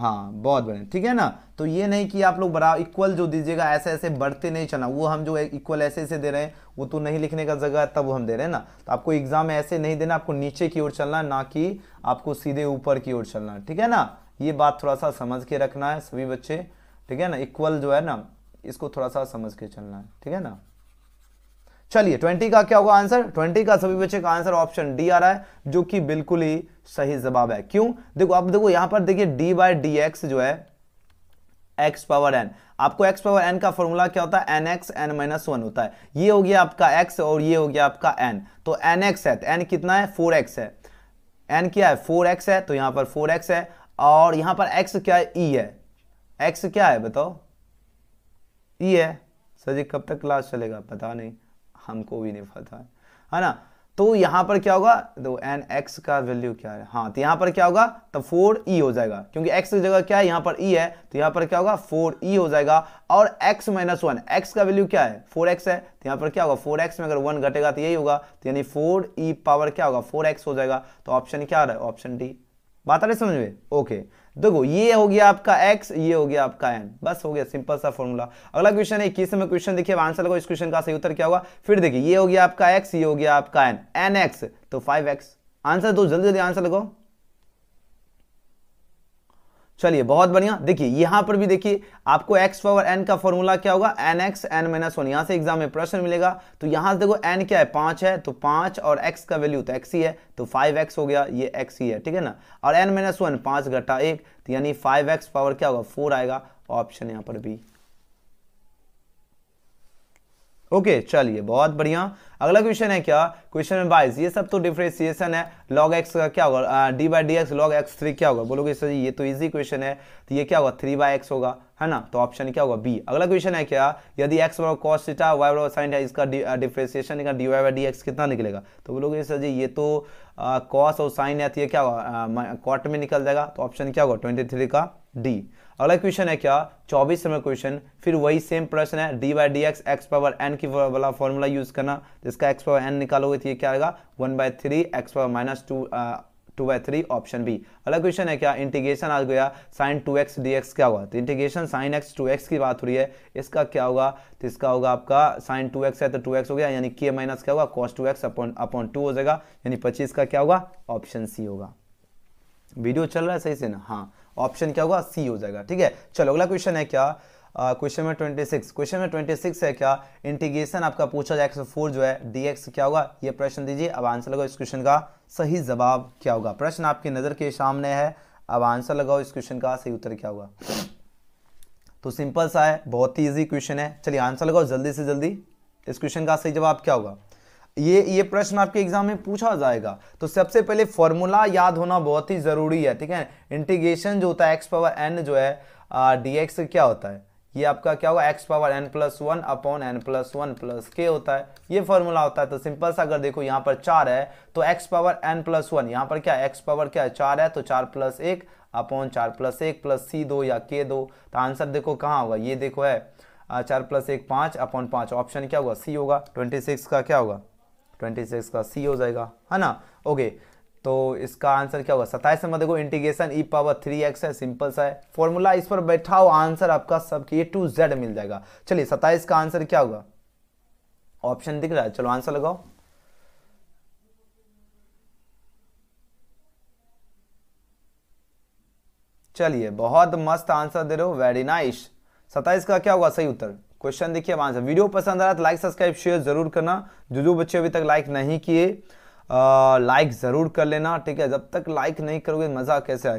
हाँ बहुत बढ़िया ठीक है ना तो ये नहीं कि आप लोग बराबर इक्वल जो दीजिएगा ऐसे ऐसे बढ़ते नहीं चलना वो हम जो इक्वल ऐसे ऐसे दे रहे हैं वो तो नहीं लिखने का जगह तब हम दे रहे हैं ना तो आपको एग्जाम में ऐसे नहीं देना आपको नीचे की ओर चलना ना कि आपको सीधे ऊपर की ओर चलना ठीक है ना ये बात थोड़ा सा समझ के रखना है सभी बच्चे ठीक है ना इक्वल जो है ना इसको थोड़ा सा समझ के चलना है ठीक है ना चलिए ट्वेंटी का क्या होगा आंसर ट्वेंटी का सभी बच्चे का आंसर ऑप्शन डी आ रहा है जो कि बिल्कुल ही सही जवाब है क्यों देखो अब देखो यहां पर देखिए डी बाय डी एक्स जो है एक्स पावर एन आपको एक्स पावर एन का फॉर्मूला क्या होता है n x n minus one होता है ये हो गया आपका एक्स और ये हो गया आपका एन तो एन एक्स है तो एन कितना है फोर एक्स है एन क्या है फोर एक्स है तो यहां पर फोर एक्स है और यहां पर एक्स क्या है ई e है एक्स क्या है बताओ ई e है सर जी कब तक क्लास चलेगा पता नहीं हमको भी नहीं पता है है ना तो यहाँ पर क्या होगा तो एन एक्स का वैल्यू क्या है हाँ तो यहाँ पर क्या होगा तो फोर ई e हो जाएगा क्योंकि एक्स की जगह क्या है यहाँ पर ई e है तो यहाँ पर क्या होगा फोर ई e हो जाएगा और एक्स माइनस वन एक्स का वैल्यू क्या है फोर एक्स है तो यहाँ पर क्या होगा फोर एक्स में अगर वन घटेगा तो यही होगा तो यानी फोर ई पावर क्या होगा फोर एक्स हो जाएगा तो ऑप्शन क्या आ रहा है ऑप्शन डी बात आ रही समझ में ओके देखो ये हो गया आपका एक्स ये हो गया आपका एन बस हो गया सिंपल सा फॉर्मूला अगला क्वेश्चन है इक्कीस में क्वेश्चन देखिए आंसर लगा इस क्वेश्चन का सही उत्तर क्या होगा फिर देखिए ये हो गया आपका एक्स ये हो गया आपका एन एन एक्स तो फाइव एक्स आंसर दो जल्दी जल्दी आंसर लगाओ चलिए बहुत बढ़िया देखिए यहां पर भी देखिए आपको x पावर n का फॉर्मूला क्या होगा n x n minus one यहाँ से एग्जाम में प्रश्न मिलेगा तो यहां से देखो n क्या है पांच है तो पांच और x का वैल्यू तो x ही है तो 5x हो गया ये x ही है ठीक है ना और n माइनस वन पांच घटा एक तो यानी 5x पावर क्या होगा फोर आएगा ऑप्शन यहाँ पर भी ओके चलिए बहुत बढ़िया अगला क्वेश्चन है क्या क्वेश्चन बाईस ये सब तो डिफ्रेंसिएशन है लॉग एक्स का क्या होगा D by D x log x three क्या होगा बोलोगे सर ये तो इजी क्वेश्चन है तो ये क्या होगा थ्री बाई एक्स होगा है ना तो ऑप्शन क्या होगा बी अगला क्वेश्चन है क्या यदि एक्स बराबर कॉस सीटा वाई बराबर साइन है इसका डिफ्रेंसिएशन निकला D y by D x कितना निकलेगा तो बोलोगे सर जी ये तो कॉस और साइन है तो ये क्या होगा कॉट में निकल जाएगा तो ऑप्शन क्या होगा ट्वेंटी थ्री का डी अगला क्वेश्चन है क्या चौबीस नंबर क्वेश्चन फिर वही सेम प्रश्न है D by D x x power n की वाला फॉर्मूला यूज करना जिसका एक्स पावर एन निकालोगे तो ये क्या आएगा one by three x power minus two two by three option B अगला क्वेश्चन है क्या इंटीग्रेशन आ गया sine two x D x क्या हुआ तो integration sine x two x की बात हो रही है इसका क्या होगा तो इसका होगा आपका साइन टू एक्स है तो टू एक्स हो गया यानी के माइनस क्या होगा cos two x upon upon two हो जाएगा यानी पच्चीस का क्या होगा ऑप्शन सी होगा वीडियो चल रहा है सही से ना हाँ ऑप्शन क्या होगा सी हो जाएगा ठीक है चलो अगला क्वेश्चन है क्या question number twenty six question number twenty six है क्या इंटीग्रेशन आपका पूछा जाए एक्स फोर जो है डी एक्स क्या होगा ये प्रश्न दीजिए अब आंसर लगाओ इस क्वेश्चन का सही जवाब क्या होगा प्रश्न आपकी नज़र के सामने है अब आंसर लगाओ इस क्वेश्चन का सही उत्तर क्या होगा तो सिंपल सा है बहुत ही ईजी क्वेश्चन है चलिए आंसर लगाओ जल्दी से जल्दी इस क्वेश्चन का सही जवाब क्या होगा ये ये प्रश्न आपके एग्जाम में पूछा जाएगा तो सबसे पहले फॉर्मूला याद होना बहुत ही जरूरी है ठीक है इंटीग्रेशन जो होता है एक्स पावर एन जो है डी एक्स क्या होता है ये आपका क्या होगा x power n plus one upon n plus one plus K होता है ये फॉर्मूला होता है तो सिंपल सा अगर देखो यहाँ पर चार है तो x power n plus one यहाँ पर क्या एक्स पावर क्या है चार है तो चार प्लस एक अपॉन चार प्लस एक प्लस सी दो या के दो तो आंसर देखो कहाँ होगा ये देखो है चार प्लस एक पाँच अपॉन पाँच ऑप्शन क्या होगा सी होगा ट्वेंटी सिक्स का क्या होगा ट्वेंटी सिक्स का सी हो जाएगा है ना ओके तो इसका आंसर क्या होगा सताइस नंबर देखो integration e power three x है सिंपल सा है फॉर्मूला इस पर बैठाओ आंसर आपका सब ए टू जेड मिल जाएगा चलिए सताइस का आंसर क्या होगा ऑप्शन दिख रहा है चलो आंसर लगाओ चलिए बहुत मस्त आंसर दे रहे हो वेरी नाइस सताइस का क्या होगा सही उत्तर क्वेश्चन देखिए अब आंसर वीडियो पसंद आ रहा तो लाइक सब्सक्राइब शेयर जरूर करना जो जो बच्चे अभी तक लाइक नहीं किए लाइक जरूर कर लेना ठीक है जब तक लाइक नहीं करोगे मज़ा कैसे आए